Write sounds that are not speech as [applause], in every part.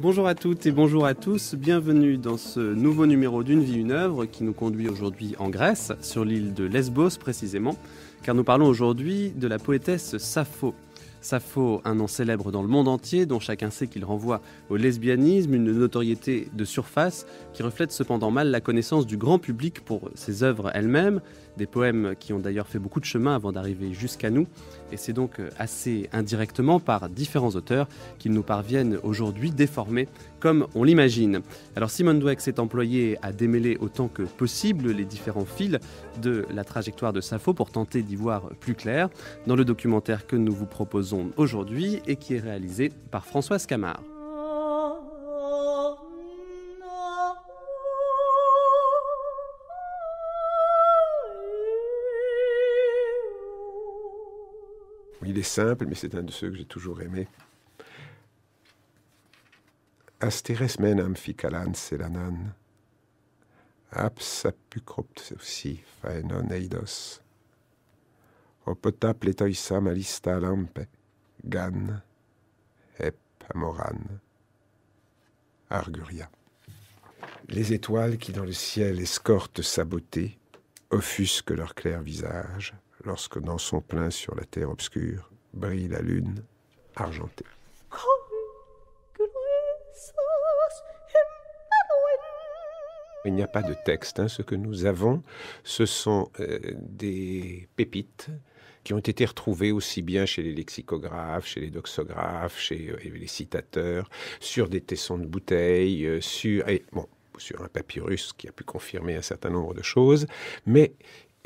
Bonjour à toutes et bonjour à tous, bienvenue dans ce nouveau numéro d'une vie une œuvre qui nous conduit aujourd'hui en Grèce, sur l'île de Lesbos précisément, car nous parlons aujourd'hui de la poétesse Sappho. Sappho, un nom célèbre dans le monde entier dont chacun sait qu'il renvoie au lesbianisme, une notoriété de surface qui reflète cependant mal la connaissance du grand public pour ses œuvres elles-mêmes des poèmes qui ont d'ailleurs fait beaucoup de chemin avant d'arriver jusqu'à nous, et c'est donc euh, assez indirectement par différents auteurs qu'ils nous parviennent aujourd'hui déformés comme on l'imagine. Alors Simone Dweck s'est employé à démêler autant que possible les différents fils de la trajectoire de Sappho pour tenter d'y voir plus clair dans le documentaire que nous vous proposons aujourd'hui et qui est réalisé par Françoise Camard. Il est simple, mais c'est un de ceux que j'ai toujours aimé. menam amphicalan selanan, apsapucropsi aussi faenoneidos Opota pletoisa malista lampe, gan, ep amoran, arguria. Les étoiles qui dans le ciel escortent sa beauté offusquent leur clair visage, lorsque dans son plein sur la terre obscure brille la lune argentée. Il n'y a pas de texte. Hein. Ce que nous avons, ce sont euh, des pépites qui ont été retrouvées aussi bien chez les lexicographes, chez les doxographes, chez euh, les citateurs, sur des tessons de bouteilles, euh, sur, et, bon, sur un papyrus qui a pu confirmer un certain nombre de choses, mais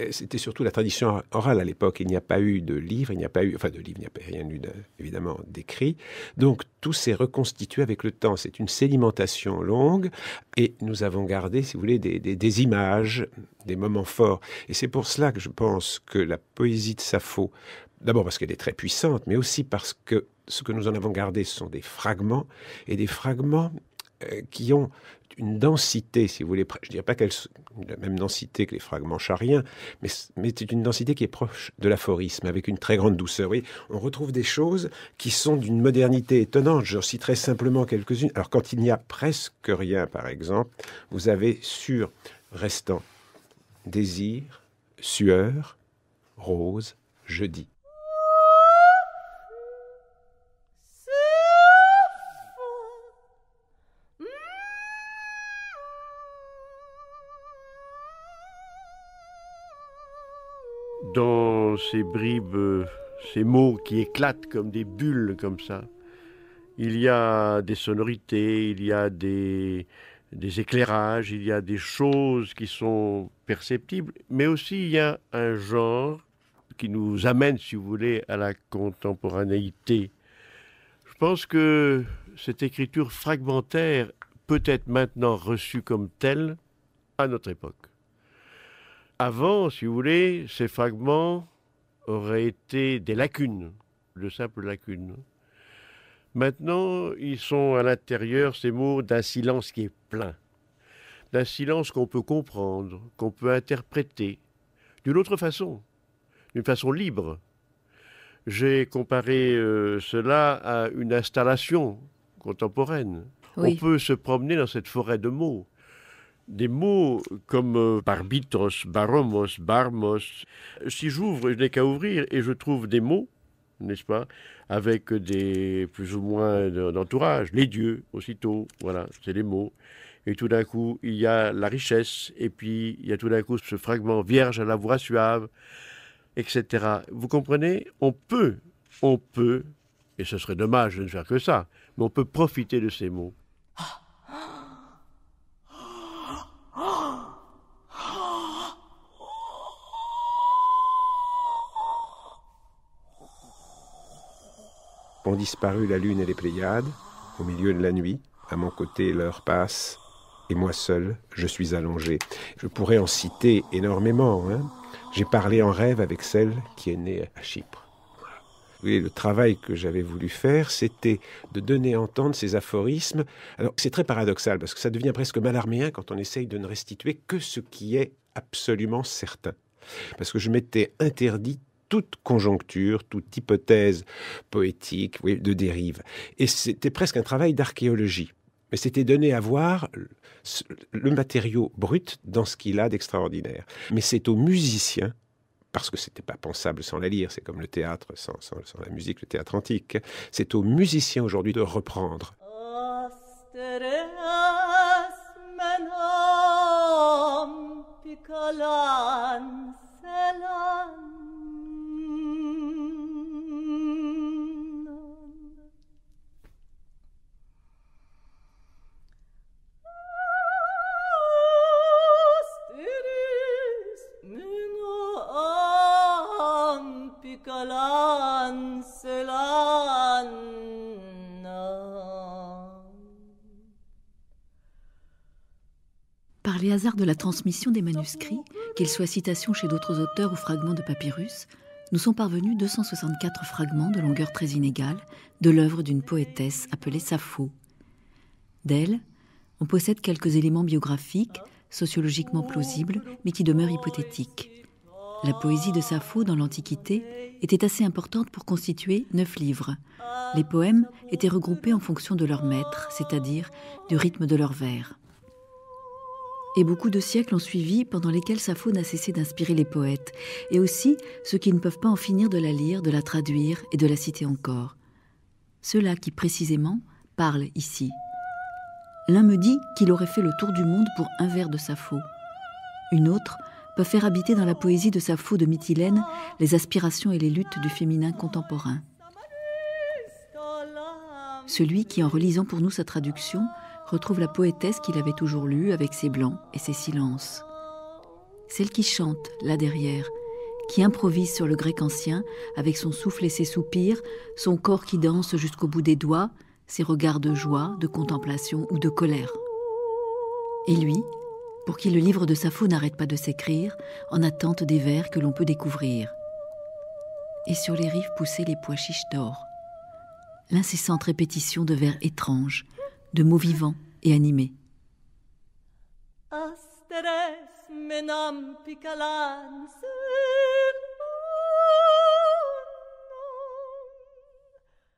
euh, c'était surtout la tradition orale à l'époque. Il n'y a pas eu de livre, il n'y a pas eu, enfin de livre, il n'y a rien eu évidemment d'écrit. Donc tout s'est reconstitué avec le temps. C'est une sédimentation longue et nous avons gardé, si vous voulez, des, des images, des moments forts. Et c'est pour cela que je pense que la poésie de Sappho, d'abord parce qu'elle est très puissante, mais aussi parce que ce que nous en avons gardé, ce sont des fragments et des fragments euh, qui ont une densité, si vous voulez, je ne dirais pas qu'elle la même densité que les fragments chariens, mais, c'est une densité qui est proche de l'aphorisme, avec une très grande douceur. on retrouve des choses qui sont d'une modernité étonnante. Je citerai simplement quelques-unes. Alors, quand il n'y a presque rien, par exemple, vous avez sur restant désir, sueur, rose, jeudi. dans ces bribes, euh, ces mots qui éclatent comme des bulles comme ça, il y a des sonorités, il y a des, éclairages, il y a des choses qui sont perceptibles, mais aussi il y a un genre qui nous amène, si vous voulez, à la contemporanéité. Je pense que cette écriture fragmentaire peut être maintenant reçue comme telle à notre époque. Avant, si vous voulez, ces fragments auraient été des lacunes, de simples lacunes. Maintenant, ils sont à l'intérieur, ces mots, d'un silence qui est plein, d'un silence qu'on peut comprendre, qu'on peut interpréter, d'une autre façon, d'une façon libre. J'ai comparé euh, cela à une installation contemporaine. On peut se promener dans cette forêt de mots des mots comme euh, barbitos, baromos, barmos. Si j'ouvre, je n'ai qu'à ouvrir et je trouve des mots, n'est-ce pas, avec des plus ou moins d'entourage, les dieux aussitôt, voilà, c'est les mots. Et tout d'un coup, il y a la richesse, et puis il y a tout d'un coup ce fragment vierge à la voix suave, etc. Vous comprenez On peut, on peut, et ce serait dommage de ne faire que ça, mais on peut profiter de ces mots. Ah ont disparu la lune et les Pléiades. Au milieu de la nuit, à mon côté, l'heure passe, et moi seul, je suis allongé. Je pourrais en citer énormément. Hein. J'ai parlé en rêve avec celle qui est née à Chypre. Oui, le travail que j'avais voulu faire, c'était de donner entendre ces aphorismes. Alors, c'est très paradoxal, parce que ça devient presque malarméen quand on essaye de ne restituer que ce qui est absolument certain. Parce que je m'étais interdit toute conjoncture, toute hypothèse poétique oui, de dérive. Et c'était presque un travail d'archéologie. Mais c'était donner à voir le matériau brut dans ce qu'il a d'extraordinaire. Mais c'est aux musiciens parce que c'était pas pensable sans la lire, c'est comme le théâtre sans, sans, la musique, le théâtre antique. C'est aux musiciens aujourd'hui de reprendre. de la transmission des manuscrits, qu'ils soient citations chez d'autres auteurs ou fragments de papyrus, nous sont parvenus 264 fragments de longueur très inégale de l'œuvre d'une poétesse appelée Sappho. D'elle, on possède quelques éléments biographiques, sociologiquement plausibles, mais qui demeurent hypothétiques. La poésie de Sappho dans l'Antiquité était assez importante pour constituer neuf livres. Les poèmes étaient regroupés en fonction de leur maître, c'est-à-dire du rythme de leurs vers. Et beaucoup de siècles ont suivi pendant lesquels sa n'a cessé d'inspirer les poètes, et aussi ceux qui ne peuvent pas en finir de la lire, de la traduire et de la citer encore. Ceux-là qui précisément parlent ici. L'un me dit qu'il aurait fait le tour du monde pour un vers de Sappho. Une autre peut faire habiter dans la poésie de Sappho de Mytilène les aspirations et les luttes du féminin contemporain. Celui qui, en relisant pour nous sa traduction, retrouve la poétesse qu'il avait toujours lue avec ses blancs et ses silences. Celle qui chante, là derrière, qui improvise sur le grec ancien, avec son souffle et ses soupirs, son corps qui danse jusqu'au bout des doigts, ses regards de joie, de contemplation ou de colère. Et lui, pour qui le livre de Sappho n'arrête pas de s'écrire, en attente des vers que l'on peut découvrir. Et sur les rives poussaient les pois chiches d'or. L'incessante répétition de vers étranges, de mots vivants et animés.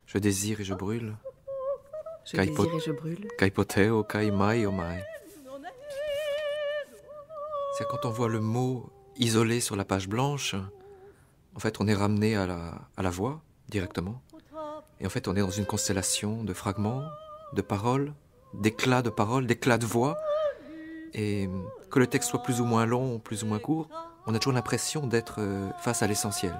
Je désire et je brûle. Je désire et je brûle. Oh C'est quand on voit le mot isolé sur la page blanche, en fait, on est ramené à la voix directement. Et en fait, on est dans une constellation de fragments de paroles, d'éclats de paroles, d'éclats de voix. Et que le texte soit plus ou moins long, plus ou moins court, on a toujours l'impression d'être euh, face à l'essentiel.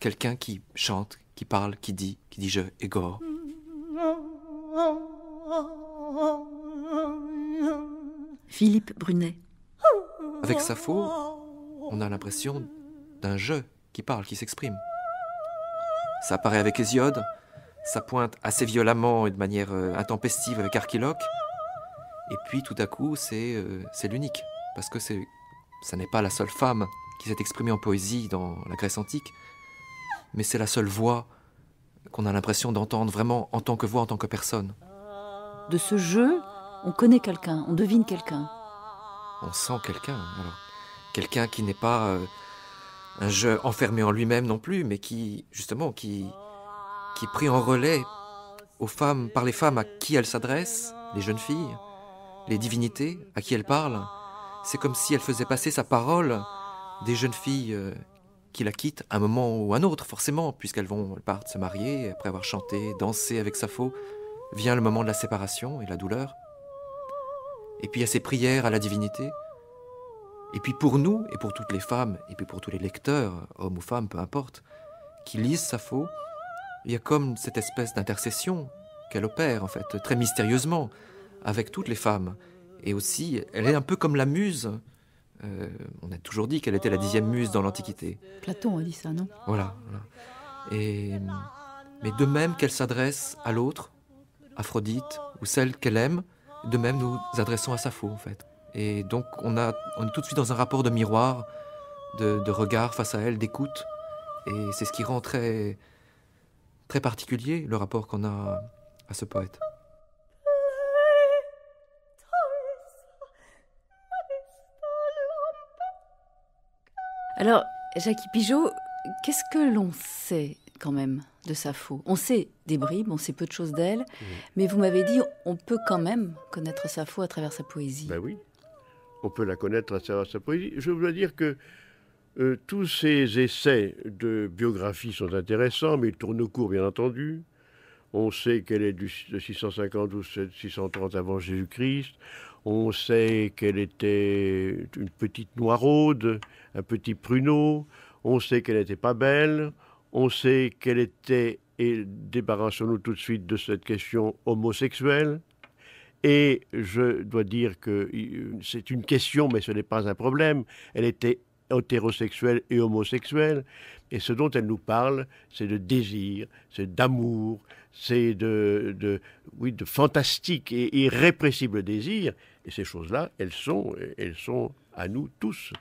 Quelqu'un qui chante, qui parle, qui dit, qui dit je, égore. Philippe Brunet. Avec sapho on a l'impression d'un je qui parle, qui s'exprime. Ça apparaît avec Hésiode, ça pointe assez violemment et de manière euh, intempestive avec Archiloque. Et puis tout à coup, c'est euh, l'unique, parce que ça n'est pas la seule femme qui s'est exprimée en poésie dans la Grèce antique, mais c'est la seule voix qu'on a l'impression d'entendre vraiment en tant que voix, en tant que personne. De ce jeu, on connaît quelqu'un, on devine quelqu'un. On sent quelqu'un, quelqu'un qui n'est pas euh, un jeu enfermé en lui-même non plus, mais qui justement qui qui est en relais aux femmes, par les femmes à qui elle s'adresse, les jeunes filles, les divinités à qui elle parle. C'est comme si elle faisait passer sa parole des jeunes filles euh, qui la quittent un moment ou un autre, forcément, puisqu'elles vont partir se marier, après avoir chanté, dansé avec faux vient le moment de la séparation et la douleur. Et puis à ses prières à la divinité. Et puis pour nous, et pour toutes les femmes, et puis pour tous les lecteurs, hommes ou femmes, peu importe, qui lisent Sappho, il y a comme cette espèce d'intercession qu'elle opère, en fait, très mystérieusement, avec toutes les femmes. Et aussi, elle est un peu comme la muse. Euh, on a toujours dit qu'elle était la dixième muse dans l'Antiquité. Platon a dit ça, non voilà, Et, mais de même qu'elle s'adresse à l'autre, Aphrodite, ou celle qu'elle aime, de même nous adressons à Sappho, en fait. Et donc, on, a, est tout de suite dans un rapport de miroir, de, de regard face à elle, d'écoute. Et c'est ce qui rend très, très particulier le rapport qu'on a à ce poète. Alors, Jackie Pigeot, qu'est-ce que l'on sait quand même de sa Sappho On sait des bribes, on sait peu de choses d'elle, mais vous m'avez dit on peut quand même connaître sa Sappho à travers sa poésie. Ben oui, on peut la connaître à travers sa poésie. Je dois dire que euh, tous ces essais de biographie sont intéressants, mais ils tournent au court, bien entendu. On sait qu'elle est du, de 650 ou 630 avant Jésus-Christ. On sait qu'elle était une petite noiraude, un petit pruneau. On sait qu'elle n'était pas belle. On sait qu'elle était, et débarrassons-nous tout de suite de cette question, homosexuelle. Et je dois dire que euh, c'est une question, mais ce n'est pas un problème. Elle était hétérosexuelle et homosexuelle. Et ce dont elle nous parle, c'est de désir, c'est d'amour, c'est de, de, oui, de fantastique et irrépressible désir. Et ces choses-là, elles sont, elles sont à nous tous.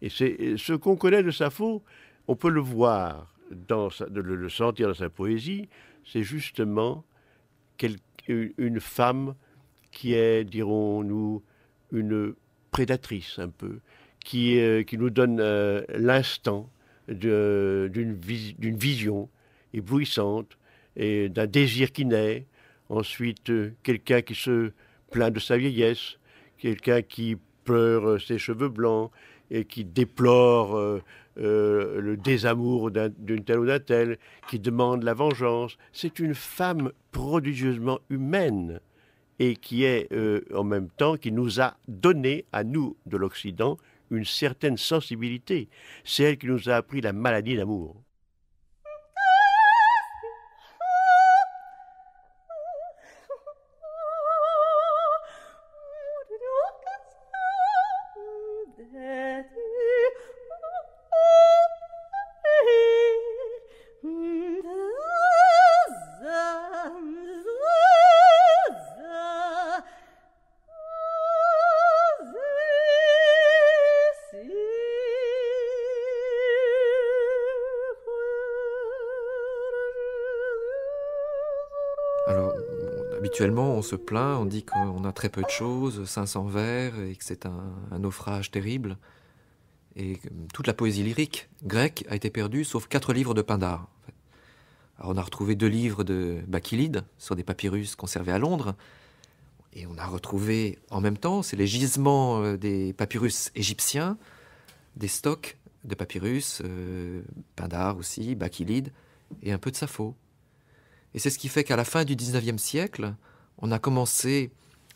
Et c'est ce qu'on connaît de Sappho, on peut le voir, dans de le sentir dans sa poésie, c'est justement une femme qui est, dirons-nous, une prédatrice un peu, euh, qui, nous donne euh, l'instant d'une vision éblouissante et d'un désir qui naît. Ensuite, euh, quelqu'un qui se plaint de sa vieillesse, quelqu'un qui pleure ses cheveux blancs et qui déplore le désamour d'une telle ou d'un tel, qui demande la vengeance. C'est une femme prodigieusement humaine et qui est en même temps, qui nous a donné à nous de l'Occident une certaine sensibilité. C'est elle qui nous a appris la maladie d'amour. on se plaint, on dit qu'on a très peu de choses, 500 vers, et que c'est un, naufrage terrible. Et toute la poésie lyrique grecque a été perdue, sauf quatre livres de Pindare. on a retrouvé deux livres de Bacchylide sur des papyrus conservés à Londres, et on a retrouvé en même temps, c'est les gisements euh, des papyrus égyptiens, des stocks de papyrus, euh, Pindar aussi, Bacchylide, et un peu de Sappho. Et c'est ce qui fait qu'à la fin du 19e siècle, on a commencé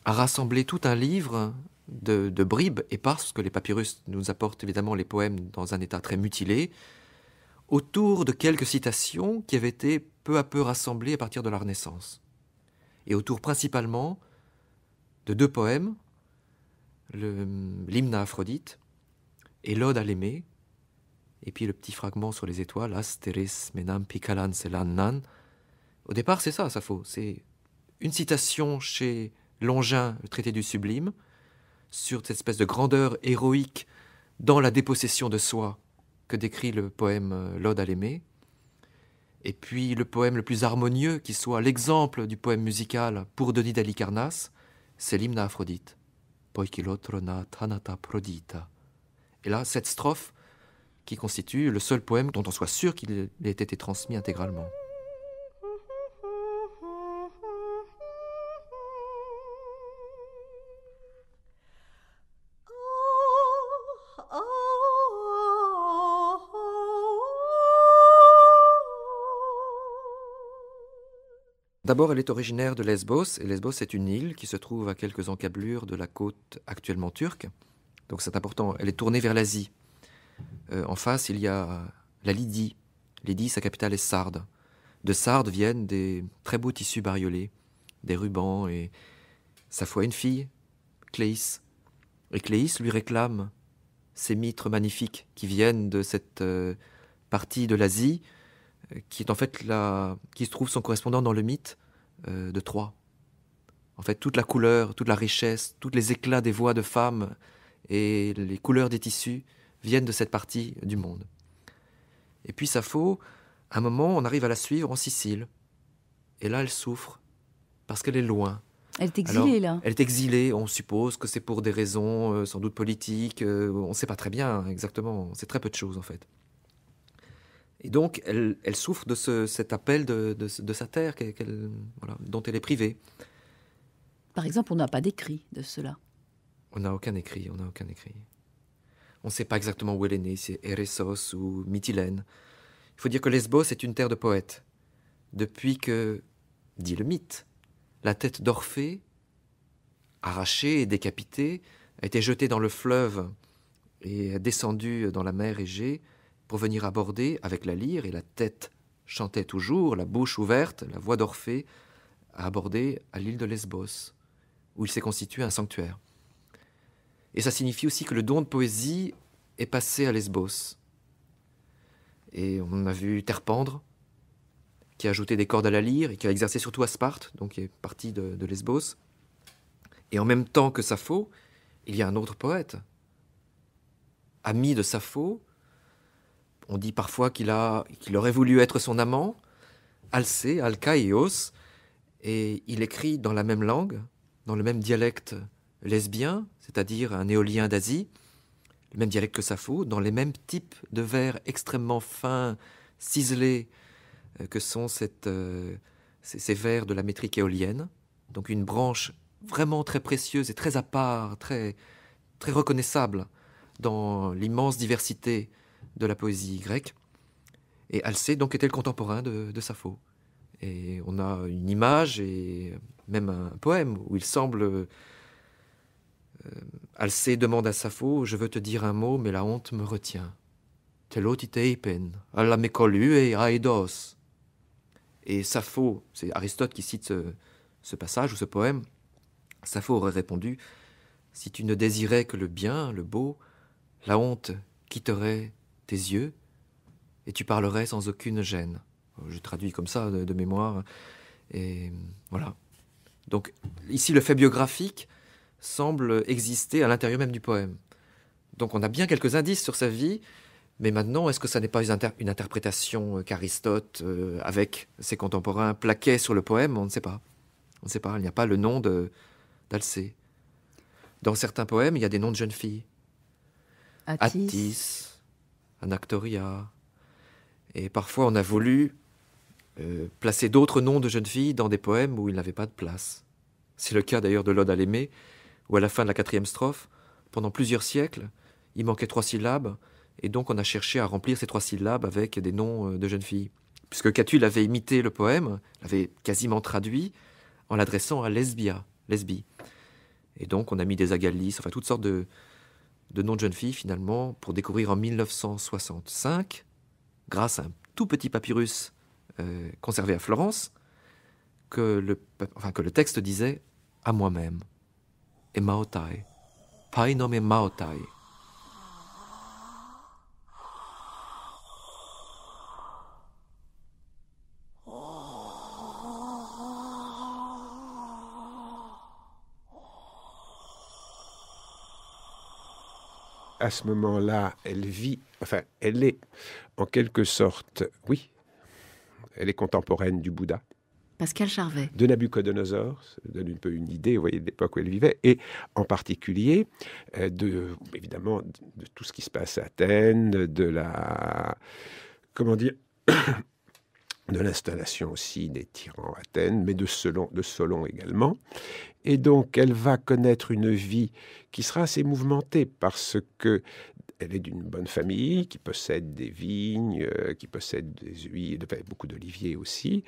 à rassembler tout un livre de, bribes, et parce que les papyrus nous apportent évidemment les poèmes dans un état très mutilé, autour de quelques citations qui avaient été peu à peu rassemblées à partir de la Renaissance, et autour principalement de deux poèmes, l'hymne à Aphrodite et l'ode à l'aimé, et puis le petit fragment sur les étoiles, Asteris menam picalan selannan. Au départ, c'est ça, faut, c'est une citation chez Longin, le traité du sublime, sur cette espèce de grandeur héroïque dans la dépossession de soi que décrit le poème euh, L'Ode à l'aimé, et puis le poème le plus harmonieux qui soit l'exemple du poème musical pour Denis d'Alicarnasse, c'est l'hymne à Aphrodite. prodita. Et là, cette strophe qui constitue le seul poème dont on soit sûr qu'il ait été transmis intégralement. D'abord, elle est originaire de Lesbos, et Lesbos est une île qui se trouve à quelques encablures de la côte actuellement turque. Donc c'est important, elle est tournée vers l'Asie. Euh, en face, il y a la Lydie. Lydie, sa capitale est Sardes. De Sardes viennent des très beaux tissus bariolés, des rubans, et sa foi une fille, Cléis. Et Cléis lui réclame ces mitres magnifiques qui viennent de cette euh, partie de l'Asie qui est en fait la, qui se trouve son correspondant dans le mythe euh, de Troie. En fait, toute la couleur, toute la richesse, tous les éclats des voix de femmes et les couleurs des tissus viennent de cette partie du monde. Et puis ça à un moment, on arrive à la suivre en Sicile. Et là, elle souffre parce qu'elle est loin. Elle est exilée, là. Elle est exilée, on suppose que c'est pour des raisons euh, sans doute politiques, euh, on ne sait pas très bien hein, exactement, c'est très peu de choses en fait. Et donc, elle, souffre de cet appel de, sa terre dont elle est privée. Par exemple, on n'a pas d'écrit de cela. On n'a aucun écrit, on n'a aucun écrit. On ne sait pas exactement où elle est née, si Eresos ou Mytilène. Il faut dire que Lesbos est une terre de poètes. Depuis que, dit le mythe, la tête d'Orphée, arrachée et décapitée, a été jetée dans le fleuve et descendue dans la mer Égée, pour venir aborder avec la lyre et la tête chantait toujours, la bouche ouverte, la voix d'Orphée, a aborder à l'île de Lesbos, où il s'est constitué un sanctuaire. Et ça signifie aussi que le don de poésie est passé à Lesbos. Et on a vu Terpendre, qui a ajouté des cordes à la lyre et qui a exercé surtout à Sparte, donc qui est parti de, de Lesbos. Et en même temps que Sappho, il y a un autre poète, ami de Sappho, on dit parfois qu'il qu'il aurait voulu être son amant, Alcé, Alcaïos, et il écrit dans la même langue, dans le même dialecte lesbien, c'est-à-dire un éolien d'Asie, le même dialecte que Sappho, dans les mêmes types de vers extrêmement fins, ciselés, euh, que sont euh, ces, vers de la métrique éolienne. Donc une branche vraiment très précieuse et très à part, très, très reconnaissable dans l'immense diversité de la poésie grecque. Et Alcée donc était le contemporain de, Sappho. Et on a une image et même un poème où il semble. Euh, Alcée demande à Sappho Je veux te dire un mot, mais la honte me retient. Telotiteipen, alla et e aidos Et Sappho, c'est Aristote qui cite ce, ce, passage ou ce poème. Sappho aurait répondu Si tu ne désirais que le bien, le beau, la honte quitterait tes yeux, et tu parlerais sans aucune gêne. Je traduis comme ça de, mémoire. Et voilà. Donc ici, le fait biographique semble exister à l'intérieur même du poème. Donc on a bien quelques indices sur sa vie, mais maintenant, est-ce que ça n'est pas une, interprétation euh, qu'Aristote, euh, avec ses contemporains, plaquait sur le poème On ne sait pas. On ne sait pas, il n'y a pas le nom d'Alcée. Dans certains poèmes, il y a des noms de jeunes filles. Attis Anactoria. Et parfois, on a voulu euh, placer d'autres noms de jeunes filles dans des poèmes où ils n'avaient pas de place. C'est le cas d'ailleurs de l'Ode à l'aimée, où à la fin de la quatrième strophe, pendant plusieurs siècles, il manquait trois syllabes, et donc on a cherché à remplir ces trois syllabes avec des noms euh, de jeunes filles. Puisque Catulle avait imité le poème, l'avait quasiment traduit, en l'adressant à Lesbia, Lesbie. Et donc on a mis des agalices, enfin toutes sortes de, de nom de jeune fille finalement pour découvrir en 1965, grâce à un tout petit papyrus euh, conservé à Florence, que le, texte disait à moi-même, Emaotai, Painome Maotai. à ce moment-là, elle vit, enfin, elle est en quelque sorte, oui, elle est contemporaine du Bouddha. Pascal Charvet. De Nabucodonosor, ça donne un peu une idée, vous voyez, de l'époque où elle vivait, et en particulier euh, de, évidemment, de tout ce qui se passe à Athènes, de la, comment dire, de l'installation aussi des tyrans à Athènes, mais de Solon, également. Et donc, elle va connaître une vie qui sera assez mouvementée parce que elle est d'une bonne famille qui possède des vignes, euh, qui possède des huiles, beaucoup d'oliviers aussi.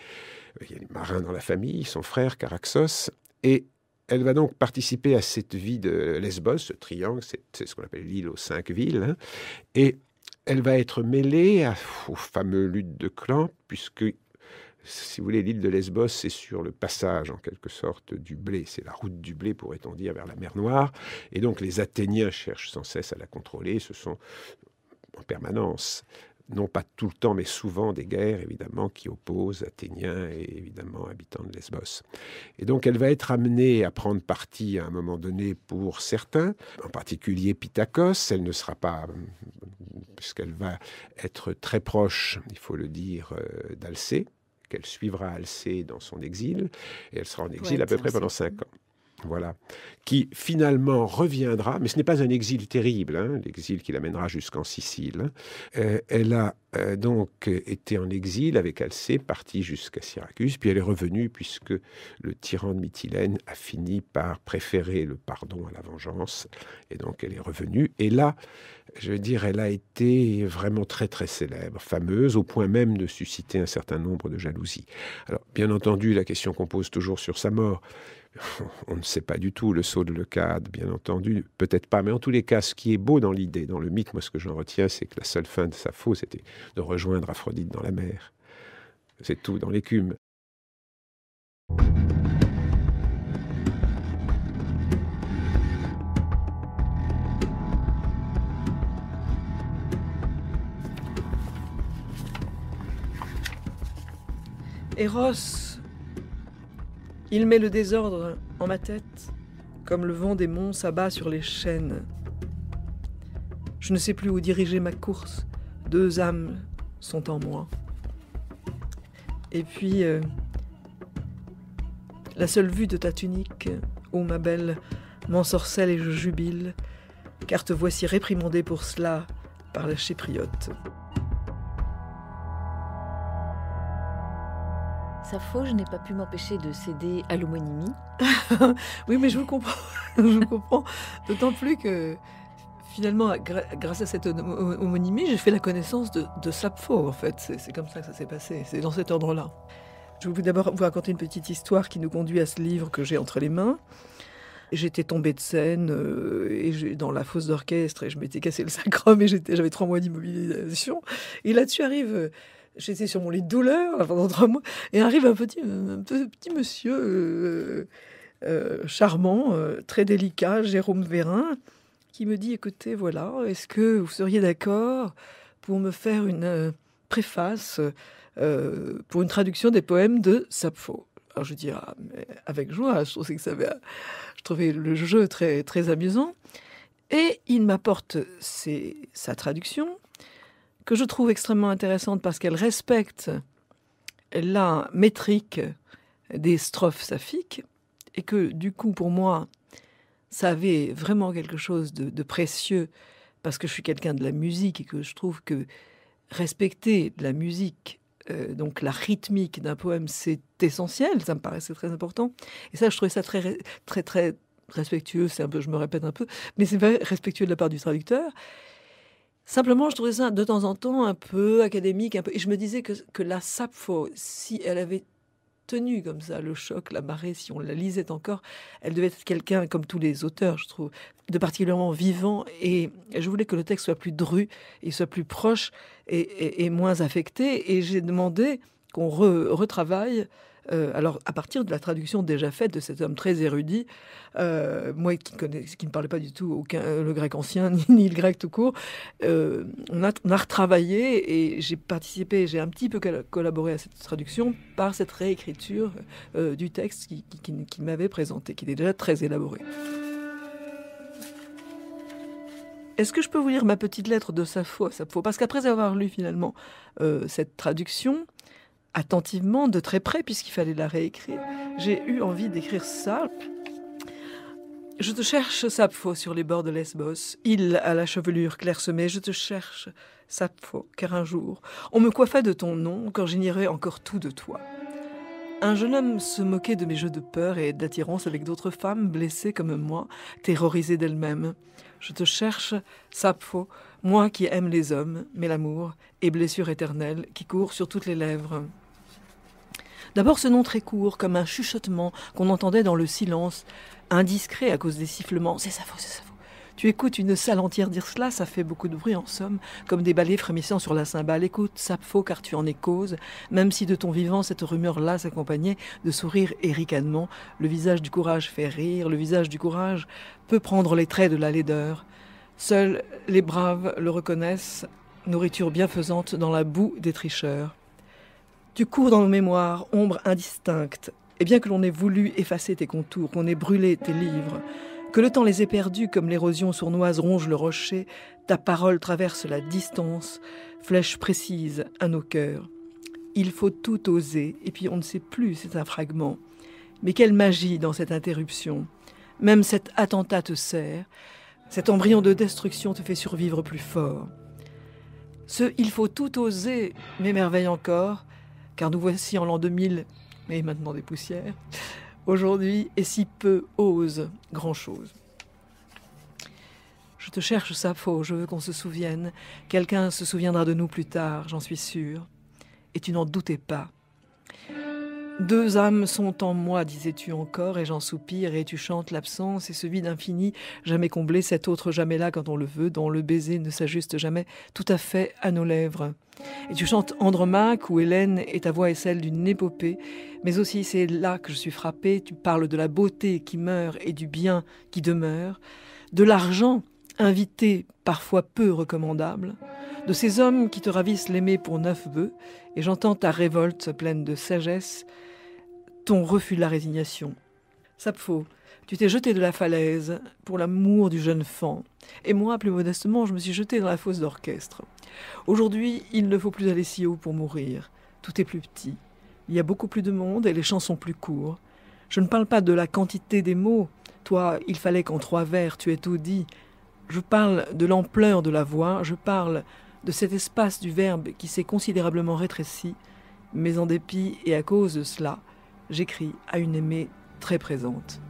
Il y a des marins dans la famille, son frère Caraxos, et elle va donc participer à cette vie de Lesbos, ce triangle, c'est ce qu'on appelle l'île aux cinq villes, hein. et elle va être mêlée à, aux fameuses luttes de clans, puisque, si vous voulez, l'île de Lesbos, c'est sur le passage, en quelque sorte, du blé. C'est la route du blé, pourrait-on dire, vers la mer Noire. Et donc, les Athéniens cherchent sans cesse à la contrôler. Ce sont en permanence non pas tout le temps, mais souvent des guerres, évidemment, qui opposent Athéniens et évidemment habitants de Lesbos. Et donc elle va être amenée à prendre parti à un moment donné pour certains, en particulier Pitakos. Elle ne sera pas, puisqu'elle va être très proche, il faut le dire, euh, d'Alcée qu'elle suivra Alcée dans son exil, et elle sera en exil à peu près pendant cinq ans. Voilà. Qui finalement reviendra, mais ce n'est pas un exil terrible, hein, l'exil qui l'amènera jusqu'en Sicile. Euh, elle a euh, donc été en exil avec Alcée, partie jusqu'à Syracuse, puis elle est revenue puisque le tyran de Mytilène a fini par préférer le pardon à la vengeance. Et donc elle est revenue. Et là, je veux dire, elle a été vraiment très très célèbre, fameuse, au point même de susciter un certain nombre de jalousies. Alors, bien entendu, la question qu'on pose toujours sur sa mort, on ne sait pas du tout le saut de Leucade, bien entendu, peut-être pas, mais en tous les cas, ce qui est beau dans l'idée, dans le mythe, moi ce que j'en retiens, c'est que la seule fin de sa faux, c'était de rejoindre Aphrodite dans la mer. C'est tout dans l'écume. Eros il met le désordre en ma tête, comme le vent des monts s'abat sur les chaînes. Je ne sais plus où diriger ma course. Deux âmes sont en moi. Et puis, euh, la seule vue de ta tunique, ô ma belle, m'ensorcelle et je jubile, car te voici réprimandée pour cela par la chépriote. Sapho, je n'ai pas pu m'empêcher de céder à l'homonymie. [laughs] oui, mais je vous comprends. [laughs] je comprends. D'autant plus que finalement, grâce à cette homonymie, j'ai fait la connaissance de, de Sapfo, en fait. C'est comme ça que ça s'est passé. C'est dans cet ordre-là. Je vais d'abord vous raconter une petite histoire qui nous conduit à ce livre que j'ai entre les mains. J'étais tombé de scène euh, et et dans la fosse d'orchestre et je m'étais cassé le sacrum et j'avais trois mois d'immobilisation. Et là-dessus arrive euh, j'étais sur mon lit de douleur pendant trois mois, et arrive un petit, un petit monsieur euh, euh, charmant, euh, très délicat, Jérôme Vérin, qui me dit écoutez, voilà, est-ce que vous seriez d'accord pour me faire une préface pour une traduction des poèmes de Sappho Alors je dis ah, avec joie, je trouvais je trouvais le jeu très très amusant. Et il m'apporte sa traduction, que je trouve extrêmement intéressante parce qu'elle respecte la métrique des strophes saphiques et que du coup pour moi ça avait vraiment quelque chose de, précieux parce que je suis quelqu'un de la musique et que je trouve que respecter la musique euh, donc la rythmique d'un poème c'est essentiel ça me paraissait très important et ça je trouvais ça très très très respectueux c'est un peu je me répète un peu mais c'est respectueux de la part du traducteur Simplement, je trouvais ça de temps en temps un peu académique, un peu. Et je me disais que, que la Sappho, si elle avait tenu comme ça le choc, la marée, si on la lisait encore, elle devait être quelqu'un, comme tous les auteurs, je trouve, de particulièrement vivant. Et je voulais que le texte soit plus dru, il soit plus proche et, moins affecté. Et j'ai demandé qu'on retravaille euh, alors, à partir de la traduction déjà faite de cet homme très érudit, euh, moi qui, ne parlais pas du tout aucun, euh, le grec ancien [laughs] ni, le grec tout court, on, a, retravaillé et j'ai participé, j'ai un petit peu collaboré à cette traduction par cette réécriture du texte qu'il qui, m'avait présenté, qui était déjà très élaboré. Est-ce que je peux vous lire ma petite lettre de sa foi Parce qu'après avoir lu finalement cette traduction, attentivement, de très près, puisqu'il fallait la réécrire. J'ai eu envie d'écrire ça. Je te cherche, Sapfo, sur les bords de Lesbos. Il a la chevelure clairsemée. Je te cherche, Sapfo, car un jour, on me coiffa de ton nom quand j'ignorais encore tout de toi. Un jeune homme se moquait de mes jeux de peur et d'attirance avec d'autres femmes blessées comme moi, terrorisées d'elles-mêmes. Je te cherche, Sappho, moi qui aime les hommes, mais l'amour est blessure éternelle qui court sur toutes les lèvres. D'abord ce nom très court, comme un chuchotement qu'on entendait dans le silence, indiscret à cause des sifflements. C'est ça faux, c'est ça faux. Tu écoutes une salle entière dire cela, ça fait beaucoup de bruit en somme, comme des balais frémissant sur la cymbale. Écoute, ça faux car tu en es cause, même si de ton vivant cette rumeur-là s'accompagnait de sourires et ricanements. Le visage du courage fait rire, le visage du courage peut prendre les traits de la laideur. Seuls les braves le reconnaissent, nourriture bienfaisante dans la boue des tricheurs. Tu cours dans nos mémoires, ombre indistincte, et bien que l'on ait voulu effacer tes contours, qu'on ait brûlé tes livres, que le temps les ait perdus comme l'érosion sournoise ronge le rocher, ta parole traverse la distance, flèche précise à nos cœurs. Il faut tout oser, et puis on ne sait plus, c'est un fragment. Mais quelle magie dans cette interruption. Même cet attentat te sert. Cet embryon de destruction te fait survivre plus fort. Ce Il faut tout oser m'émerveille encore, car nous voici en l'an 2000, mais maintenant des poussières, aujourd'hui, et si peu ose grand-chose. Je te cherche, Sappho, je veux qu'on se souvienne. Quelqu'un se souviendra de nous plus tard, j'en suis sûre. Et tu n'en doutais pas. Deux âmes sont en moi, disais-tu encore, et j'en soupire, et tu chantes l'absence et ce vide infini, jamais comblé, cet autre jamais là quand on le veut, dont le baiser ne s'ajuste jamais tout à fait à nos lèvres. Et tu chantes Andromaque, où Hélène et ta voix est celle d'une épopée, mais aussi c'est là que je suis frappée, tu parles de la beauté qui meurt et du bien qui demeure, de l'argent invité parfois peu recommandable, de ces hommes qui te ravissent l'aimer pour neuf bœufs, et j'entends ta révolte pleine de sagesse, ton refus de la résignation. Sapfo, tu t'es jeté de la falaise pour l'amour du jeune fan, et moi, plus modestement, je me suis jeté dans la fosse d'orchestre. Aujourd'hui, il ne faut plus aller si haut pour mourir. Tout est plus petit. Il y a beaucoup plus de monde et les chants sont plus courts. Je ne parle pas de la quantité des mots. Toi, il fallait qu'en trois vers tu aies tout dit. Je parle de l'ampleur de la voix, je parle de cet espace du verbe qui s'est considérablement rétréci, mais en dépit et à cause de cela, j'écris à une aimée très présente.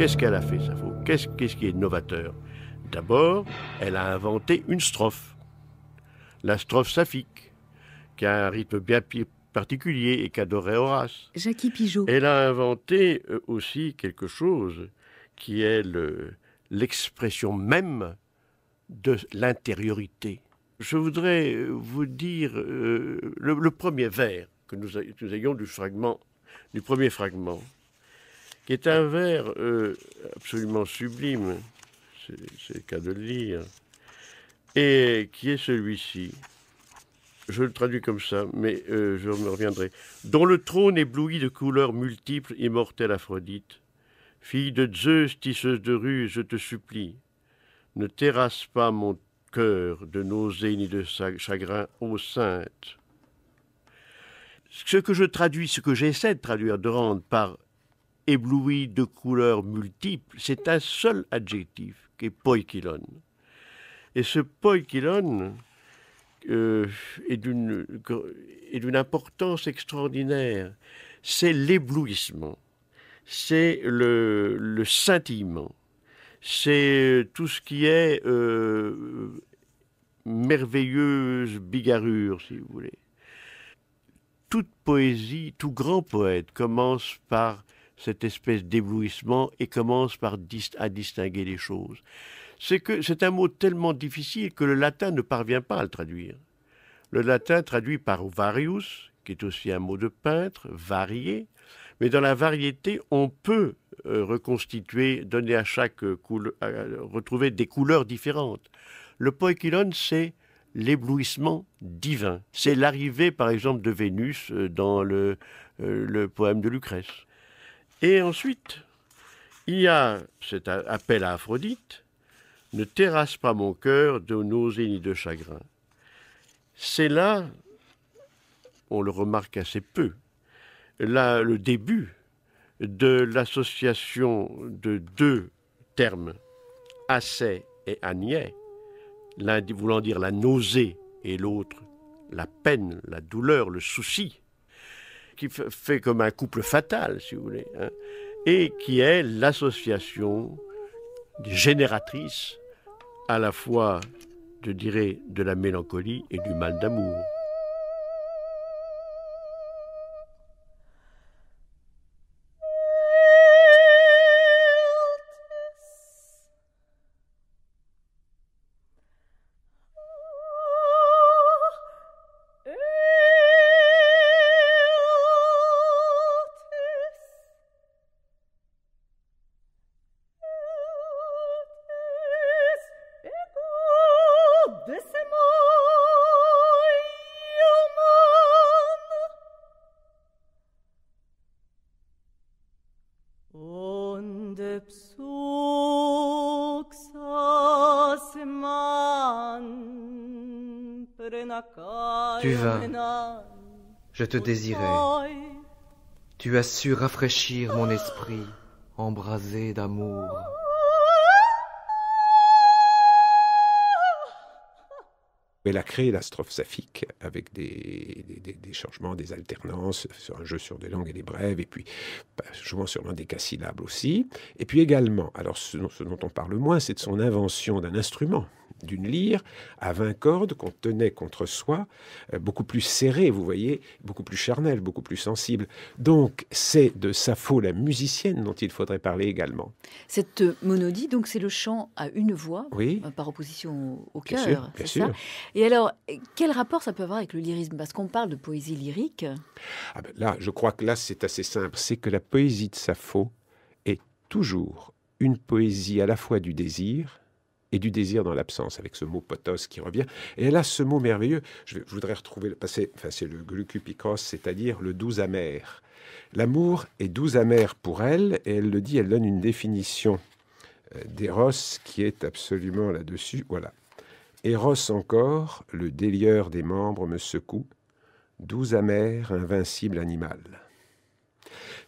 Qu'est-ce qu'elle a fait, Sappho Qu'est-ce qui est novateur D'abord, elle a inventé une strophe, la strophe saphique, qui a un rythme bien particulier et qu'adorait Horace. Jackie Pigeot. Elle a inventé euh, aussi quelque chose qui est l'expression même de l'intériorité. Je voudrais euh, vous dire euh, le, premier vers que nous, nous ayons du fragment, du premier fragment qui est un vers euh, absolument sublime, c'est le cas de le dire, et qui est celui-ci. Je le traduis comme ça, mais euh, je me reviendrai. Dont le trône ébloui de couleurs multiples, immortelle Aphrodite, fille de Zeus, tisseuse de rue, je te supplie, ne terrasse pas mon cœur de nausées ni de chagrin, ô sainte. Ce que je traduis, ce que j'essaie de traduire de rendre par ébloui de couleurs multiples, c'est un seul adjectif qui est poikilon. Et ce poikilon euh, est d'une importance extraordinaire. C'est l'éblouissement, c'est le, le, scintillement, c'est euh, tout ce qui est euh, merveilleuse bigarrure, si vous voulez toute poésie, tout grand poète commence par cette espèce d'éblouissement et commence par à distinguer les choses. C'est que c'est un mot tellement difficile que le latin ne parvient pas à le traduire. Le latin traduit par varius, qui est aussi un mot de peintre, varié, mais dans la variété, on peut euh, reconstituer, donner à chaque euh, couleur, euh, retrouver des couleurs différentes. Le poéquilon, c'est l'éblouissement divin. C'est l'arrivée, par exemple, de Vénus dans le poème de Lucrèce. Et ensuite, il y a cet appel à Aphrodite, ne terrasse pas mon cœur de nausées ni de chagrin. C'est là, on le remarque assez peu, là, le début de l'association de deux termes, assez et agnès, l'un voulant dire la nausée et l'autre la peine, la douleur, le souci qui fait comme un couple fatal, si vous voulez, hein, et qui est l'association génératrice à la fois, je dirais, de la mélancolie et du mal d'amour. je te désirais. Tu as su rafraîchir mon esprit, embrasé d'amour. Elle a créé la strophe saphique avec des, changements, des alternances, sur un jeu sur des langues et des brèves, et puis bah, jouant sur syllables aussi. Et puis également, alors ce dont on parle moins, c'est de son invention d'un instrument d'une lyre à 20 cordes qu'on tenait contre soi, euh, beaucoup plus serré, vous voyez, beaucoup plus charnel, beaucoup plus sensible. Donc c'est de Sappho, la musicienne, dont il faudrait parler également. Cette euh, monodie, donc c'est le chant à une voix, euh, par opposition au chœur, cœur, c'est ça Et alors, quel rapport ça peut avoir avec le lyrisme Parce qu'on parle de poésie lyrique. Ah ben là, je crois que là, c'est assez simple. C'est que la poésie de Sappho est toujours une poésie à la fois du désir, et du désir dans l'absence, avec ce mot potos qui revient. Et elle a ce mot merveilleux, je, voudrais retrouver le passé, enfin c'est le glucupicros, c'est-à-dire le doux amer. L'amour est doux amer pour elle, et elle le dit, elle donne une définition euh, d'Eros qui est absolument là-dessus, voilà. Eros encore, le délieur des membres me secoue, doux amer, invincible animal.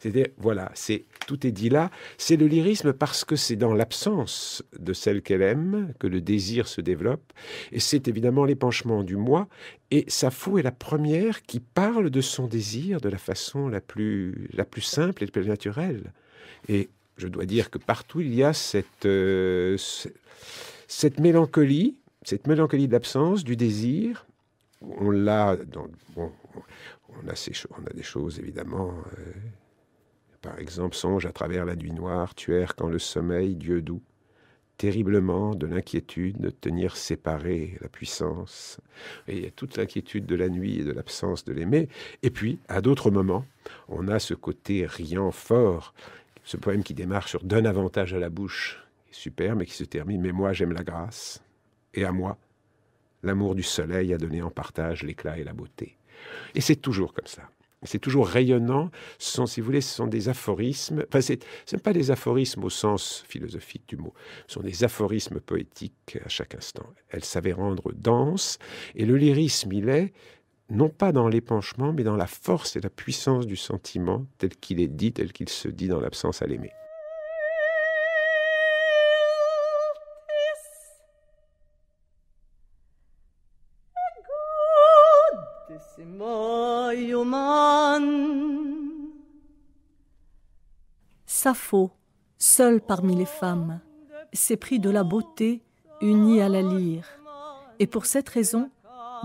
C'est-à-dire, voilà, c'est tout est dit là. C'est le lyrisme parce que c'est dans l'absence de celle qu'elle aime que le désir se développe. Et c'est évidemment l'épanchement du moi. Et fou est la première qui parle de son désir de la façon la plus, la plus simple et la plus naturelle. Et je dois dire que partout il y a cette, euh, cette mélancolie, cette mélancolie de l'absence, du désir. On l'a dans. on, a ces, on a des choses évidemment. Euh, par exemple, songe à travers la nuit noire, tuèrent quand le sommeil, Dieu doux, terriblement de l'inquiétude de tenir séparé la puissance. Et il y toute l'inquiétude de la nuit et de l'absence de l'aimer. Et puis, à d'autres moments, on a ce côté riant fort, ce poème qui démarre sur Donne avantage à la bouche, est Superbe mais qui se termine Mais moi j'aime la grâce, et à moi, l'amour du soleil a donné en partage l'éclat et la beauté. Et c'est toujours comme ça c'est toujours rayonnant. Ce sont, si vous voulez, ce sont des aphorismes. Enfin, ce ne pas des aphorismes au sens philosophique du mot. Ce sont des aphorismes poétiques à chaque instant. Elle savait rendre dense. Et le lyrisme, il est non pas dans l'épanchement, mais dans la force et la puissance du sentiment tel qu'il est dit, tel qu'il se dit dans l'absence à l'aimer. Sappho, seule parmi les femmes, s'est pris de la beauté unie à la lyre, et pour cette raison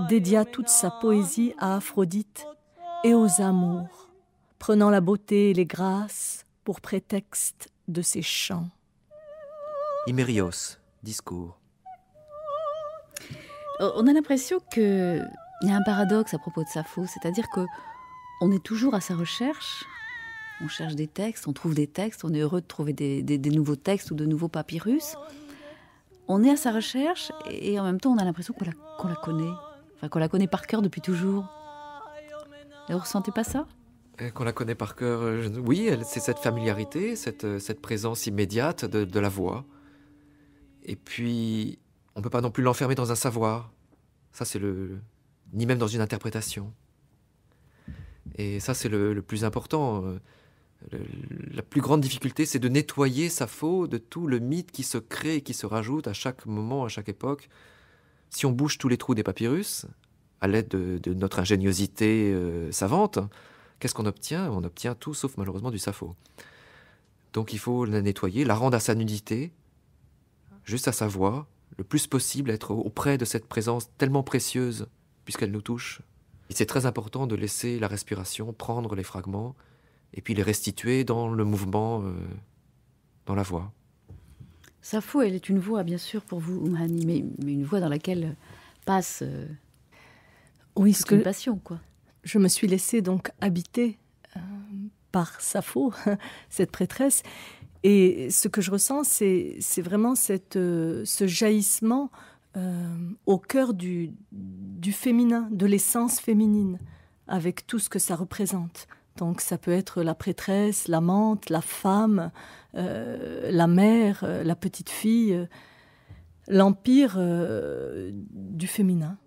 dédia toute sa poésie à Aphrodite et aux amours, prenant la beauté et les grâces pour prétexte de ses chants. Imérios, discours. Euh, on a l'impression qu'il y a un paradoxe à propos de Sappho, c'est-à-dire que on est toujours à sa recherche, on cherche des textes, on trouve des textes, on est heureux de trouver des, nouveaux textes ou de nouveaux papyrus. On est à sa recherche et en même temps on a l'impression qu'on la, connaît, enfin qu'on la connaît par cœur depuis toujours. Et vous ressentez pas ça euh, Qu'on la connaît par cœur, euh, oui, c'est cette familiarité, cette, euh, présence immédiate de, la voix. Et puis, on ne peut pas non plus l'enfermer dans un savoir. Ça, c'est le. ni même dans une interprétation. Et ça, c'est le, plus important la plus grande difficulté, c'est de nettoyer Sappho de tout le mythe qui se crée et qui se rajoute à chaque moment, à chaque époque. Si on bouche tous les trous des papyrus, à l'aide de, notre ingéniosité euh, savante, qu'est-ce qu'on obtient On obtient tout sauf malheureusement du Sappho. Donc il faut la nettoyer, la rendre à sa nudité, juste à sa voix, le plus possible, être auprès de cette présence tellement précieuse, puisqu'elle nous touche. Et c'est très important de laisser la respiration prendre les fragments et puis les restituer dans le mouvement, euh, dans la voix. Safo, elle est une voix, bien sûr, pour vous, Oumani, mais, une voix dans laquelle passe euh, oui, une passion, quoi. Je me suis laissée donc habiter euh, par Safo, [laughs] cette prêtresse, et ce que je ressens, c'est vraiment ce jaillissement au cœur du féminin, de l'essence féminine, avec tout ce que ça représente donc ça peut être la prêtresse, l'amante, la femme, euh, la mère, euh, la petite fille, euh, l'empire du féminin.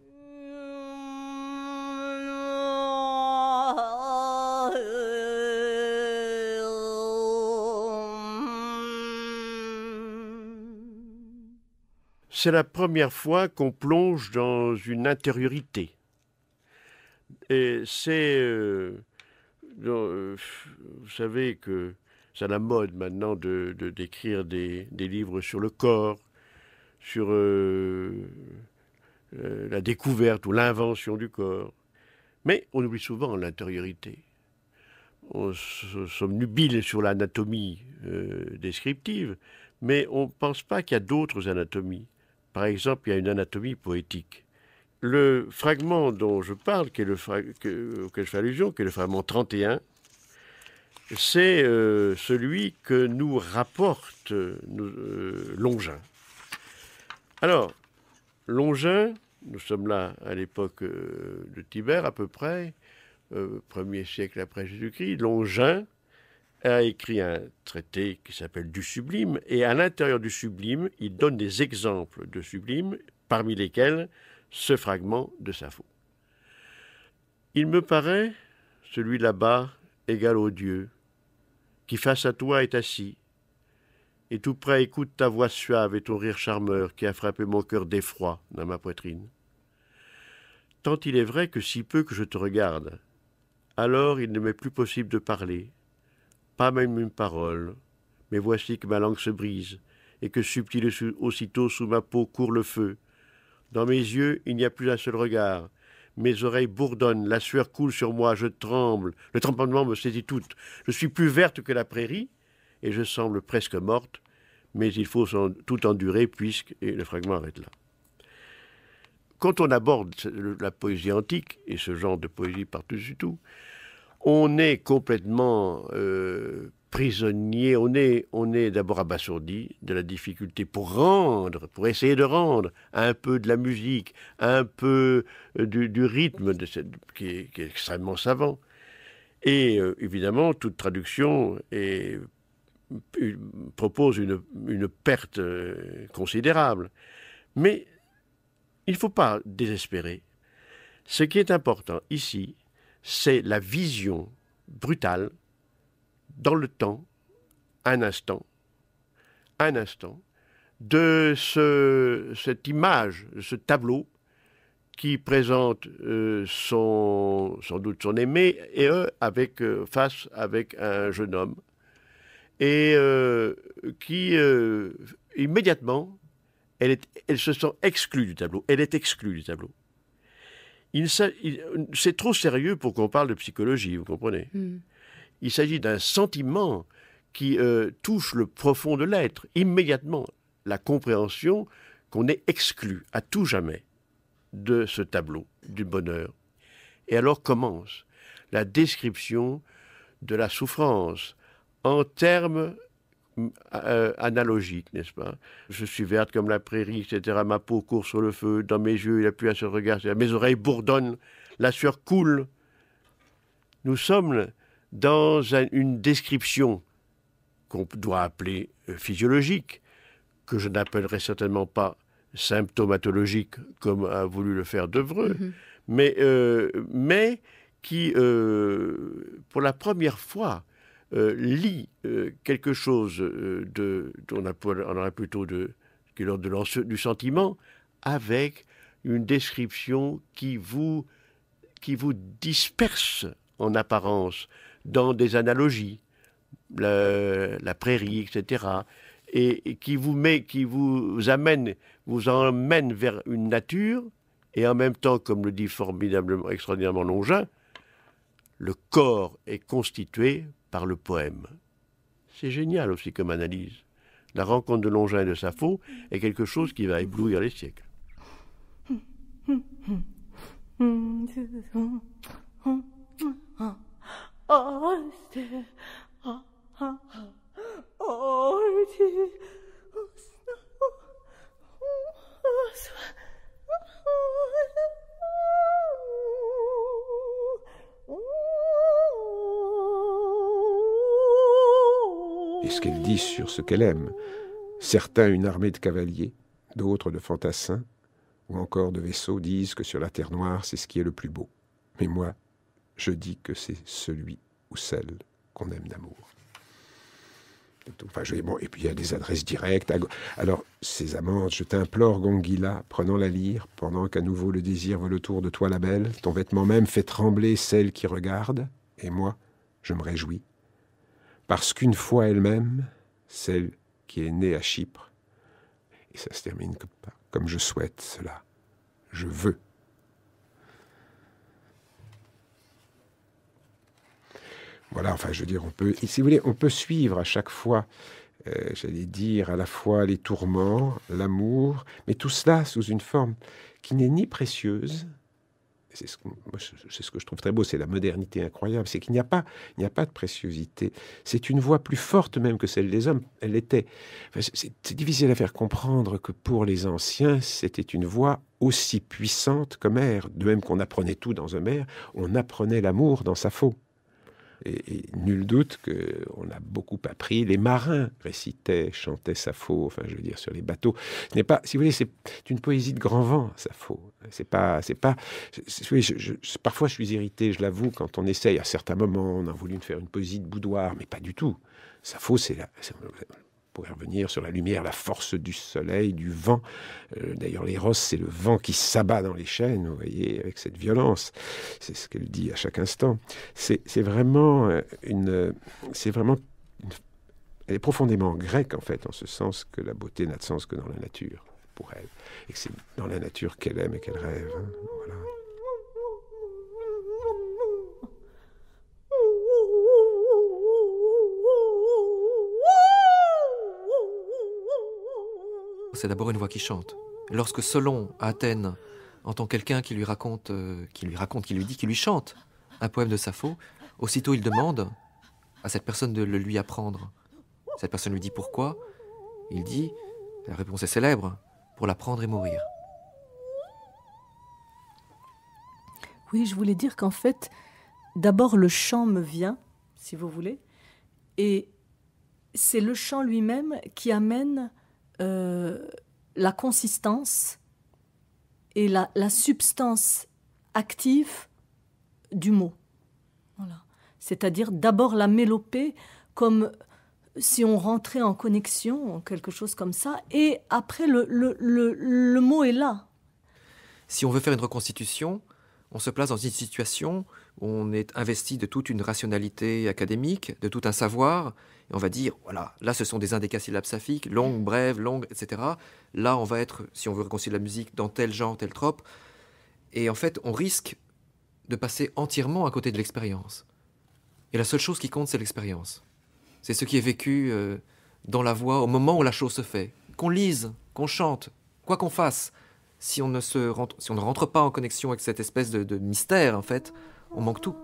C'est la première fois qu'on plonge dans une intériorité. Et c'est euh, vous savez que c'est à la mode maintenant de, d'écrire des, des, livres sur le corps, sur euh, euh, la découverte ou l'invention du corps. Mais on oublie souvent l'intériorité. On somme nubile sur l'anatomie descriptive, mais on ne pense pas qu'il y a d'autres anatomies. Par exemple, il y a une anatomie poétique le fragment dont je parle, auquel je fais allusion, qui est le fragment 31, c'est euh, celui que nous rapporte euh, Longin. Alors, Longin, nous sommes là à l'époque euh, de Tibère à peu près, premier siècle après Jésus-Christ, Longin a écrit un traité qui s'appelle Du Sublime, et à l'intérieur du Sublime, il donne des exemples de Sublime, parmi lesquels ce fragment de sa Sappho. Il me paraît, celui là-bas, égal au Dieu, qui face à toi est assis, et tout près écoute ta voix suave et ton rire charmeur qui a frappé mon cœur d'effroi dans ma poitrine. Tant il est vrai que si peu que je te regarde, alors il ne m'est plus possible de parler, pas même une parole, mais voici que ma langue se brise, et que subtil aussitôt sous ma peau court le feu, dans mes yeux, il n'y a plus un seul regard. Mes oreilles bourdonnent, la sueur coule sur moi, je tremble, le tremblement me saisit toute. Je suis plus verte que la prairie, et je semble presque morte, mais il faut tout endurer puisque. Et le fragment arrête là. Quand on aborde la poésie antique, et ce genre de poésie par-dessus tout, on est complètement euh, prisonnier, on est, on est d'abord abasourdi de la difficulté pour rendre, pour essayer de rendre un peu de la musique, un peu euh, du, rythme de cette, qui, est, extrêmement savant. Et euh, évidemment, toute traduction propose une, perte euh, considérable. Mais il ne faut pas désespérer. Ce qui est important ici, c'est la vision brutale dans le temps, un instant, un instant, de ce, cette image, ce tableau qui présente euh, son, sans doute son aimé et eux euh, face avec un jeune homme et euh, qui immédiatement elle, se sent exclue du tableau, elle est exclue du tableau. c'est trop sérieux pour qu'on parle de psychologie, vous comprenez hmm. Il s'agit d'un sentiment qui euh, touche le profond de l'être, immédiatement, la compréhension qu'on est exclu à tout jamais de ce tableau du bonheur. Et alors commence la description de la souffrance en termes euh, analogiques, n'est-ce pas Je suis verte comme la prairie, etc. Ma peau court sur le feu, dans mes yeux il a plus à ce regard. mes oreilles bourdonnent, la sueur coule. Nous sommes dans une description qu'on doit appeler euh, physiologique, que je n'appellerai certainement pas symptomatologique comme a voulu le faire Devreux, mm-hmm. mais, euh, mais qui, euh, pour la première fois, lit quelque chose de, on, a, aurait plutôt de, de, de, du sentiment avec une description qui vous, qui vous disperse en apparence dans des analogies, le, la prairie, etc., et, qui vous met, qui vous amène, vous emmène vers une nature, et en même temps, comme le dit formidablement, extraordinairement Longin, le corps est constitué par le poème. C'est génial aussi comme analyse. La rencontre de Longin et de Sappho est quelque chose qui va éblouir les siècles. [laughs] Et ce qu'elle dit sur ce qu'elle aime, certains une armée de cavaliers, d'autres de fantassins, ou encore de vaisseaux disent que sur la Terre noire, c'est ce qui est le plus beau. Mais moi, je dis que c'est celui ou celle qu'on aime d'amour. et puis il y a des adresses directes. alors, ces amantes, je t'implore, Gonguila, prenant la lyre, pendant qu'à nouveau le désir vole autour de toi la belle, ton vêtement même fait trembler celle qui regarde, et moi, je me réjouis. Parce qu'une fois elle-même, celle qui est née à Chypre, et ça se termine comme je souhaite cela, je veux Voilà, enfin, je veux dire, on peut, si vous voulez, on peut suivre à chaque fois, euh, j'allais dire, à la fois les tourments, l'amour, mais tout cela sous une forme qui n'est ni précieuse, c'est ce, que je trouve très beau, c'est la modernité incroyable, c'est qu'il n'y a pas, il n'y a pas de préciosité. C'est une voix plus forte même que celle des hommes. Elle l'était. c'est difficile à faire comprendre que pour les anciens, c'était une voix aussi puissante qu'Homère. De même qu'on apprenait tout dans Homère, on apprenait l'amour dans sa faute. Et, nul doute qu'on a beaucoup appris. Les marins récitaient, chantaient Sappho, enfin, je veux dire, sur les bateaux. Ce n'est pas, si vous voulez, c'est une poésie de grand vent, Sappho. C'est pas, c'est pas. parfois, je suis irrité, je l'avoue, quand on essaye, à certains moments, on a voulu faire une poésie de boudoir, mais pas du tout. Sappho, c'est là pourrait revenir sur la lumière, la force du soleil, du vent. Euh, d'ailleurs, D'ailleurs, l'éros, c'est le vent qui s'abat dans les chaînes, vous voyez, avec cette violence. C'est ce qu'elle dit à chaque instant. C'est vraiment euh, une. C'est vraiment. elle est profondément grecque, en fait, en ce sens que la beauté n'a de sens que dans la nature, pour elle. Et que c'est dans la nature qu'elle aime et qu'elle rêve. Hein. voilà. c'est d'abord une voix qui chante. Lorsque Solon, à Athènes, entend quelqu'un qui lui raconte, euh, qui lui raconte, qui lui dit, qui lui chante un poème de Sappho, aussitôt il demande à cette personne de le lui apprendre. Cette personne lui dit pourquoi. Il dit, la réponse est célèbre, pour l'apprendre et mourir. Oui, je voulais dire qu'en fait, d'abord le chant me vient, si vous voulez, et c'est le chant lui-même qui amène euh, la consistance et la, substance active du mot. Voilà. C'est-à-dire d'abord la mélopée comme si on rentrait en connexion, quelque chose comme ça, et après le, le, le mot est là. Si on veut faire une reconstitution, on se place dans une situation où on est investi de toute une rationalité académique, de tout un savoir, et on va dire, voilà, là ce sont des syllabes saphiques, longues, brèves, longues, etc. Là on va être, si on veut réconcilier la musique, dans tel genre, tel trope, et en fait on risque de passer entièrement à côté de l'expérience. Et la seule chose qui compte, c'est l'expérience. C'est ce qui est vécu euh, dans la voix au moment où la chose se fait. Qu'on lise, qu'on chante, quoi qu'on fasse, si on ne, rentre, si on ne rentre pas en connexion avec cette espèce de, mystère, en fait, on manque tout.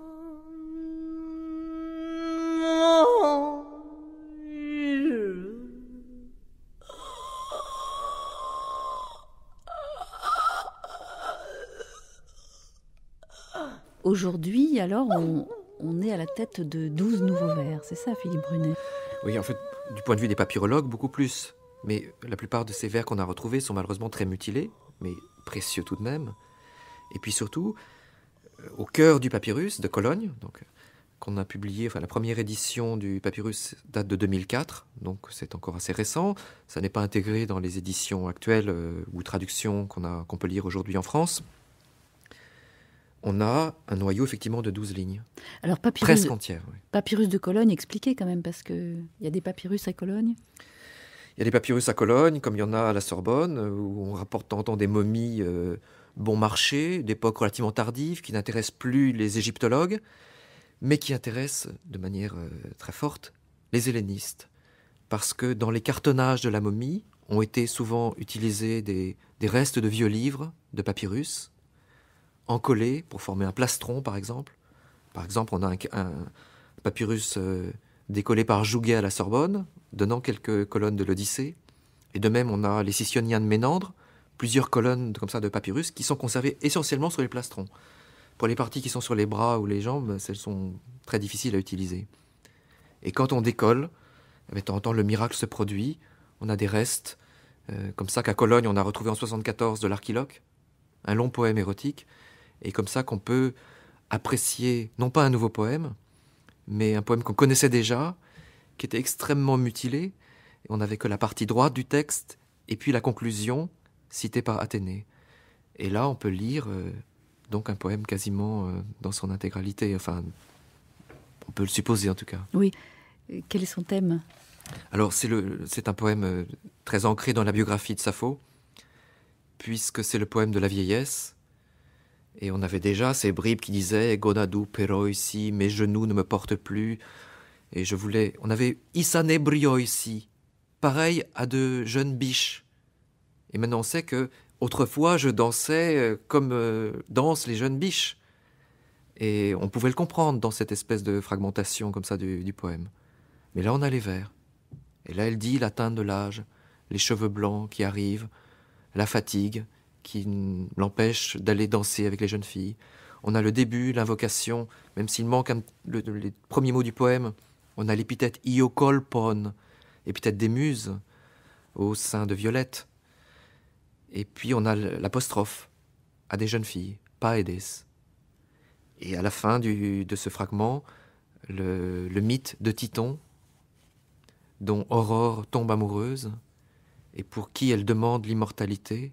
Aujourd'hui, alors, on, on, est à la tête de 12 nouveaux vers, c'est ça, Philippe Brunet Oui, en fait, du point de vue des papyrologues, beaucoup plus. Mais la plupart de ces vers qu'on a retrouvés sont malheureusement très mutilés, mais précieux tout de même. Et puis surtout, euh, au cœur du papyrus de Cologne, donc qu'on a publié, enfin la première édition du papyrus date de 2004, donc c'est encore assez récent. Ça n'est pas intégré dans les éditions actuelles euh, ou traductions qu'on qu'on peut lire aujourd'hui en France. On a un noyau effectivement de 12 lignes. Alors papyrus presque entière. Papyrus de Cologne expliqué quand même parce qu'il y a des papyrus à Cologne. Il y a des papyrus à Cologne, comme il y en a à la Sorbonne, euh, où on rapporte en des momies euh, bon marché, d'époque relativement tardive, qui n'intéressent plus les égyptologues, mais qui intéressent de manière euh, très forte les hellénistes. Parce que dans les cartonnages de la momie ont été souvent utilisés des, restes de vieux livres, de papyrus, encollés pour former un plastron, par exemple. Par exemple, on a un, papyrus décollé par Jouguet à la Sorbonne, donnant quelques colonnes de l'Odyssée. Et de même, on a les Sicioniens de Ménandre, plusieurs colonnes comme ça de papyrus qui sont conservées essentiellement sur les plastrons. Pour les parties qui sont sur les bras ou les jambes, celles sont très difficiles à utiliser. Et quand on décolle, eh de temps en temps, le miracle se produit. On a des restes, euh, comme ça qu'à Cologne, on a retrouvé en 74 de l'archiloque, un long poème érotique, et comme ça qu'on peut apprécier non pas un nouveau poème, mais un poème qu'on connaissait déjà, qui était extrêmement mutilé. On n'avait que la partie droite du texte et puis la conclusion citée par Athénée. Et là, on peut lire euh, donc un poème quasiment euh, dans son intégralité. Enfin, on peut le supposer en tout cas. Oui. Euh, quel est son thème Alors, c'est un poème très ancré dans la biographie de Sappho, puisque c'est le poème de la vieillesse et on avait déjà ces bribes qui disaient Gonadou pero ici, mes genoux ne me portent plus. Et je voulais. On avait Isane ici, pareil à de jeunes biches. Et maintenant on sait que autrefois je dansais euh, comme euh, dansent les jeunes biches. Et on pouvait le comprendre dans cette espèce de fragmentation comme ça du, poème. Mais là on a les vers. Et là elle dit l'atteinte de l'âge, les cheveux blancs qui arrivent, la fatigue, qui l'empêche d'aller danser avec les jeunes filles. On a le début, l'invocation, même s'il manque le, les premiers mots du poème. On a l'épithète Iocolpon, épithète des muses, au sein de Violette. Et puis on a l'apostrophe à des jeunes filles, Paedes. Et à la fin de ce fragment, le mythe de Titon, dont Aurore tombe amoureuse, et pour qui elle demande l'immortalité,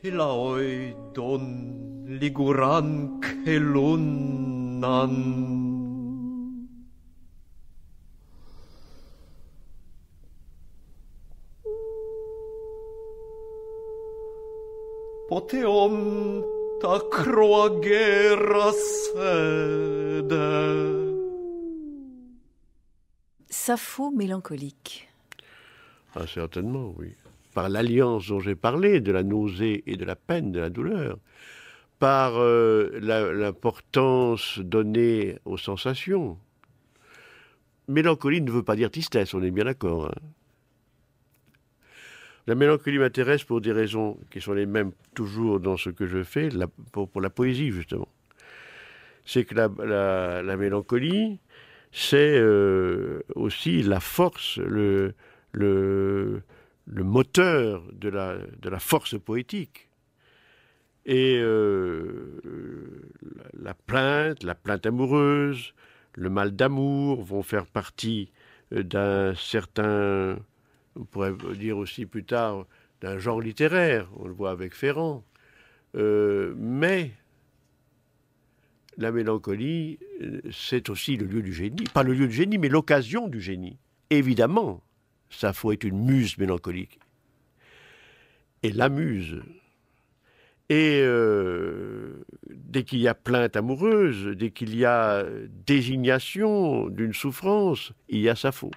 pe la oidon liguran kelunan. Poteom ta croa gera sede. Sappho mélancolique. Ah, certainement, oui par l'alliance dont j'ai parlé, de la nausée et de la peine, de la douleur, par euh, l'importance donnée aux sensations. Mélancolie ne veut pas dire tristesse, on est bien d'accord. Hein. La mélancolie m'intéresse pour des raisons qui sont les mêmes toujours dans ce que je fais, pour, la poésie justement. C'est que la, mélancolie, c'est euh, aussi la force, le, le moteur de la, force poétique. Et euh, la plainte, la plainte amoureuse, le mal d'amour vont faire partie euh, d'un certain, on pourrait dire aussi plus tard, d'un genre littéraire, on le voit avec Ferrand. Euh, mais la mélancolie, c'est aussi le lieu du génie, pas le lieu du génie, mais l'occasion du génie, évidemment. Sappho est une muse mélancolique. Et la muse. Et euh, dès qu'il y a plainte amoureuse, dès qu'il y a désignation d'une souffrance, il y a Sappho.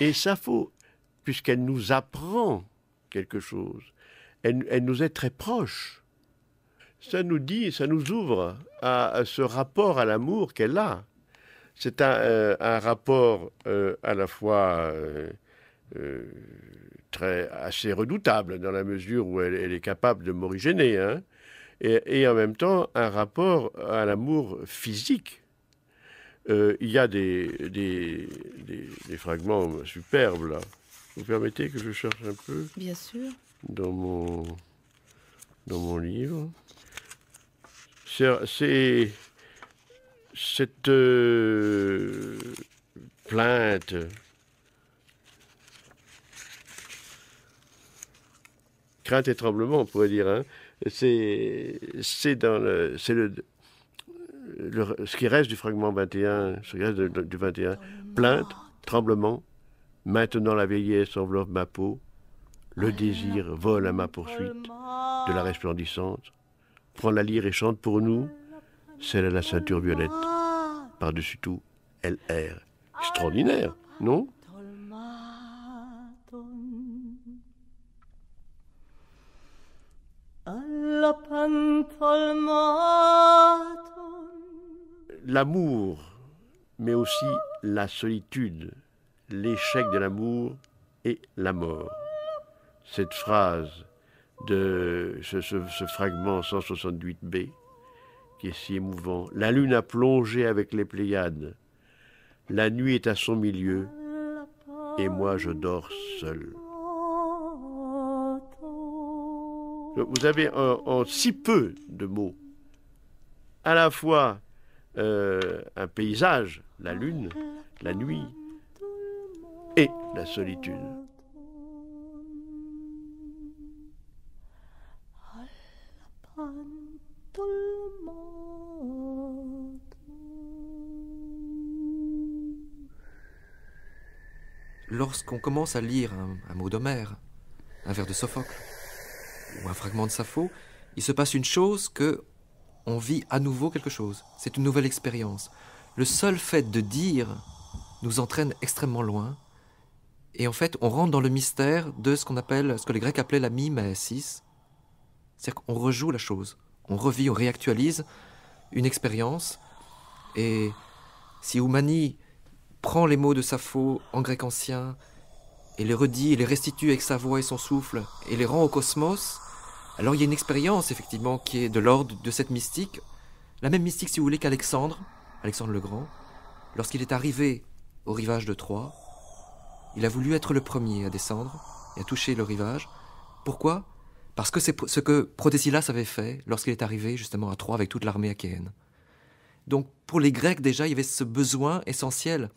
et ça faut puisqu'elle nous apprend quelque chose, elle, nous est très proche. Ça nous dit, ça nous ouvre à ce rapport à l'amour qu'elle a. C'est un, euh, rapport euh, à la fois euh, très, assez redoutable dans la mesure où elle, est capable de m'origéner, hein, et, en même temps un rapport à l'amour physique. il y a des, fragments superbes là. Vous permettez que je cherche un peu Bien sûr. Dans mon, dans mon livre. C'est cette euh, plainte crainte et tremblement, on pourrait dire. Hein, c'est, dans ce qui reste du fragment 21, ce qui reste du 21. Plainte, tremblement, maintenant la vieillesse enveloppe ma peau, le désir vole à ma poursuite de la resplendissante, prend la lyre et chante pour nous, celle à la ceinture violette. Par-dessus tout, elle erre. Extraordinaire, non L'amour, mais aussi la solitude, l'échec de l'amour et la mort. Cette phrase de ce, ce fragment 168b qui est si émouvant. La lune a plongé avec les Pléiades. La nuit est à son milieu et moi je dors seul. Vous avez en, si peu de mots à la fois euh, un paysage, la lune, la nuit et la solitude. lorsqu'on commence à lire un, mot d'Homère, un vers de Sophocle ou un fragment de Sappho, il se passe une chose que on vit à nouveau quelque chose. C'est une nouvelle expérience. Le seul fait de dire nous entraîne extrêmement loin. Et en fait, on rentre dans le mystère de ce qu'on appelle, ce que les Grecs appelaient la mime C'est-à-dire qu'on rejoue la chose, on revit, on réactualise une expérience. Et si Oumani prend les mots de Sappho en grec ancien, et les redit, et les restitue avec sa voix et son souffle, et les rend au cosmos, alors il y a une expérience effectivement qui est de l'ordre de cette mystique, la même mystique si vous voulez qu'Alexandre, Alexandre le Grand, lorsqu'il est arrivé au rivage de Troie, il a voulu être le premier à descendre et à toucher le rivage. Pourquoi Parce que c'est ce que Protesilas avait fait lorsqu'il est arrivé justement à Troie avec toute l'armée achéenne. Donc pour les Grecs déjà, il y avait ce besoin essentiel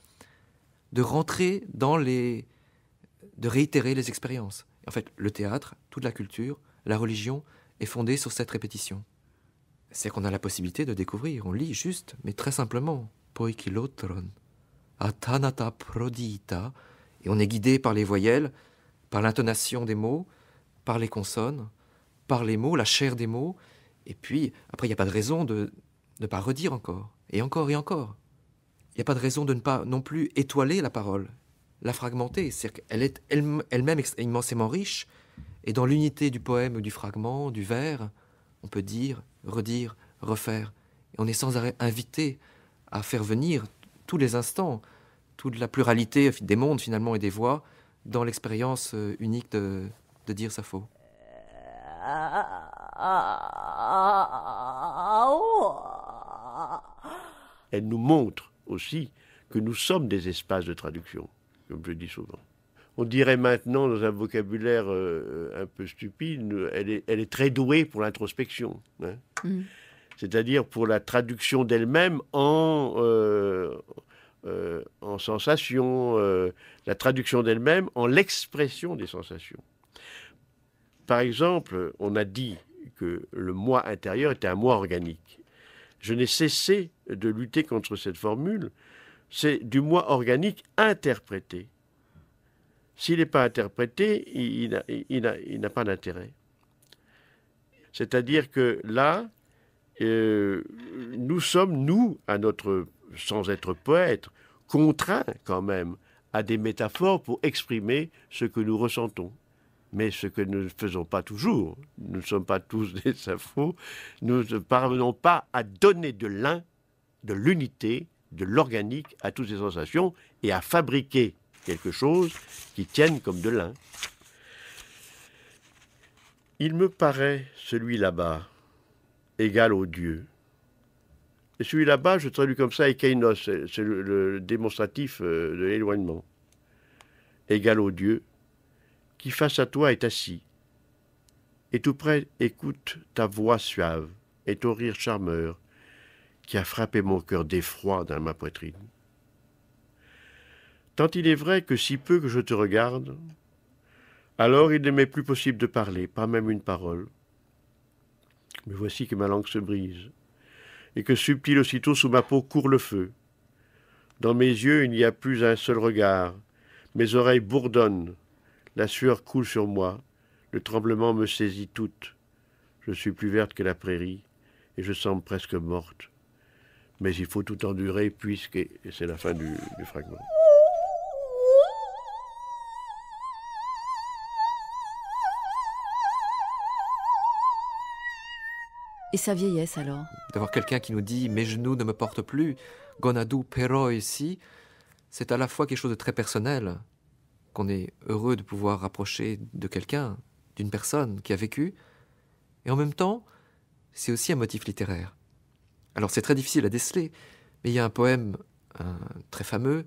de rentrer dans les... de réitérer les expériences. En fait, le théâtre, toute la culture, la religion est fondée sur cette répétition. C'est qu'on a la possibilité de découvrir, on lit juste, mais très simplement, poikilotron, atanata prodita, et on est guidé par les voyelles, par l'intonation des mots, par les consonnes, par les mots, la chair des mots, et puis après il n'y a pas de raison de ne pas redire encore, et encore et encore il n'y a pas de raison de ne pas non plus étoiler la parole, la fragmenter. C'est-à-dire qu'elle est elle-même immensément riche, et dans l'unité du poème, du fragment, du vers, on peut dire, redire, refaire. Et on est sans arrêt invité à faire venir tous les instants, toute la pluralité des mondes finalement et des voix dans l'expérience euh, unique de, de dire faux. Elle nous montre aussi que nous sommes des espaces de traduction, comme je dis souvent. On dirait maintenant, dans un vocabulaire euh, un peu stupide, elle est, très douée pour l'introspection. Hein. Mm. C'est-à-dire pour la traduction d'elle-même en, euh, euh, en sensation, la traduction d'elle-même en l'expression des sensations. Par exemple, on a dit que le moi intérieur était un moi organique. Je n'ai cessé de lutter contre cette formule, c'est du moi organique interprété. S'il n'est pas interprété, il n'a pas d'intérêt. C'est-à-dire que là, euh, nous sommes, nous, à notre, sans être poètes, contraints quand même à des métaphores pour exprimer ce que nous ressentons. Mais ce que nous ne faisons pas toujours, nous ne sommes pas tous [laughs] des infos, nous ne parvenons pas à donner de l'un de l'unité, de l'organique à toutes ces sensations et à fabriquer quelque chose qui tienne comme de l'un. Il me paraît, celui là-bas, égal au Dieu. Et celui là-bas, je traduis comme ça, Ekeinos, c'est le, démonstratif euh, de l'éloignement. Égal au Dieu, qui face à toi est assis, et tout près écoute ta voix suave et ton rire charmeur, qui a frappé mon cœur d'effroi dans ma poitrine. Tant il est vrai que si peu que je te regarde, alors il ne m'est plus possible de parler, pas même une parole. Mais voici que ma langue se brise, et que subtil aussitôt sous ma peau court le feu. Dans mes yeux il n'y a plus un seul regard, mes oreilles bourdonnent, la sueur coule sur moi, le tremblement me saisit toute. Je suis plus verte que la prairie, et je semble presque morte mais il faut tout endurer puisque c'est la fin du, fragment. Et sa vieillesse alors D'avoir quelqu'un qui nous dit Mes genoux ne me portent plus, Gonadou Pero ici, c'est à la fois quelque chose de très personnel, qu'on est heureux de pouvoir rapprocher de quelqu'un, d'une personne qui a vécu, et en même temps, c'est aussi un motif littéraire. Alors c'est très difficile à déceler, mais il y a un poème euh, très fameux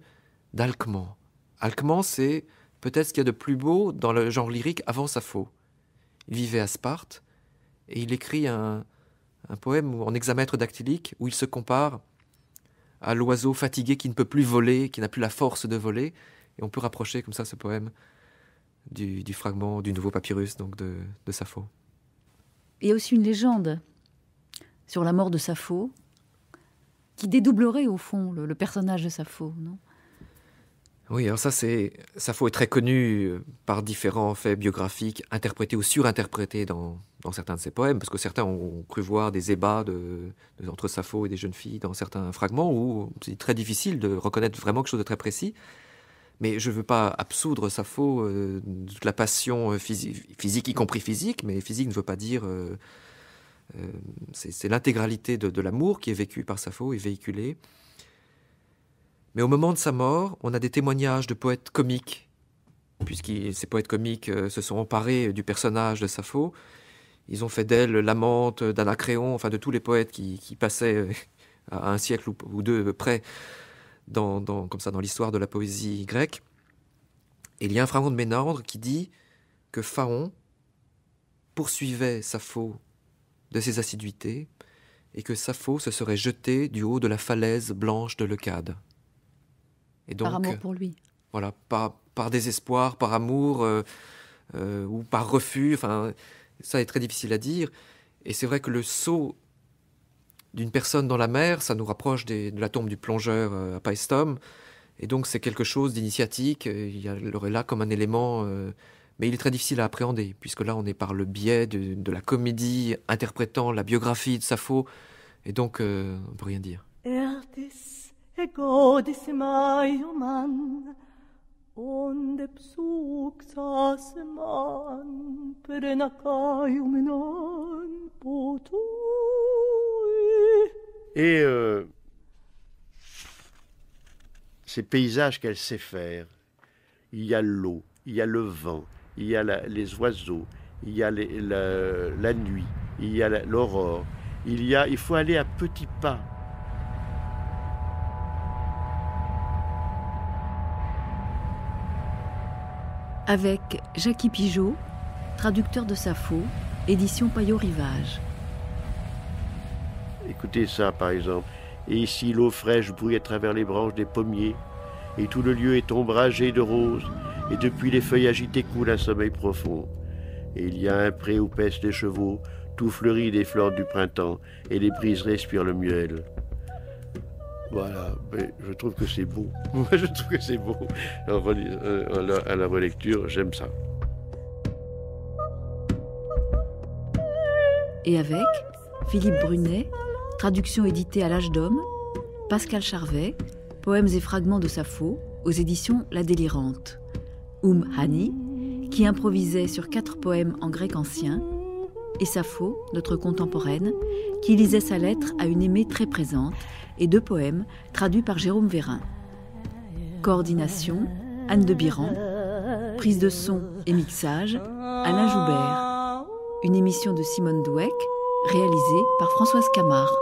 d'Alcman. Alcman, c'est peut-être ce qu'il y a de plus beau dans le genre lyrique avant Sappho. Il vivait à Sparte et il écrit un, poème en hexamètre dactylique où il se compare à l'oiseau fatigué qui ne peut plus voler, qui n'a plus la force de voler. Et on peut rapprocher comme ça ce poème du, fragment du nouveau papyrus donc de, de Sappho. Il y a aussi une légende sur la mort de Sappho, qui dédoublerait au fond le, personnage de Sappho, non oui, alors ça, c'est Sappho est très connu euh, par différents faits biographiques interprétés ou surinterprétés dans, certains de ses poèmes, parce que certains ont cru voir des ébats entre Sappho et des jeunes filles dans certains fragments où c'est très difficile de reconnaître vraiment quelque chose de très précis. Mais je ne veux pas absoudre Sappho euh, de toute la passion euh, physique, y compris physique, mais physique ne veut pas dire euh, c'est l'intégralité de, l'amour qui est vécu par Sappho et véhiculé. Mais au moment de sa mort, on a des témoignages de poètes comiques, puisque ces poètes comiques euh, se sont emparés du personnage de Sappho. Ils ont fait d'elle l'amante d'Anacréon, enfin de tous les poètes qui, passaient euh, à un siècle ou, deux près dans, comme ça dans l'histoire de la poésie grecque. Et il y a un fragment de Ménandre qui dit que Pharaon poursuivait Sappho de ses assiduités, et que Sappho se serait jetée du haut de la falaise blanche de Leucade. Et donc, par amour pour lui. Voilà, par, par désespoir, par amour, euh, euh, ou par refus, enfin, ça est très difficile à dire. Et c'est vrai que le saut d'une personne dans la mer, ça nous rapproche de la tombe du plongeur euh, à Paestum, et donc c'est quelque chose d'initiatique, il y aurait là comme un élément mais il est très difficile à appréhender, puisque là on est par le biais de, la comédie interprétant la biographie de Sappho, et donc euh, on peut rien dire. Et euh, ces paysages qu'elle sait faire, il y a l'eau, il y a le vent, il y a les oiseaux, il y a la, nuit, il y a l'aurore, il y a, il faut aller à petits pas. Avec Jackie Pigeot, traducteur de Sappho, édition Payot Rivage. Écoutez ça par exemple. Et ici l'eau fraîche brûle à travers les branches des pommiers, et tout le lieu est ombragé de roses et depuis les feuilles agitées coule un sommeil profond. Et il y a un pré où pèsent les chevaux, tout fleuri des fleurs du printemps, et les brises respirent le miel. Voilà, je trouve que c'est beau. [laughs] Moi, je trouve que c'est beau. Euh, à la relecture, j'aime ça. Et avec Philippe Brunet, traduction éditée à l'âge d'homme, Pascal Charvet, poèmes et fragments de Sappho, aux éditions La Délirante. Um Hani, qui improvisait sur quatre poèmes en grec ancien, et Sappho, notre contemporaine, qui lisait sa lettre à une aimée très présente, et deux poèmes traduits par Jérôme Vérin. Coordination, Anne de Biran. Prise de son et mixage, Alain Joubert. Une émission de Simone Douek, réalisée par Françoise Camard.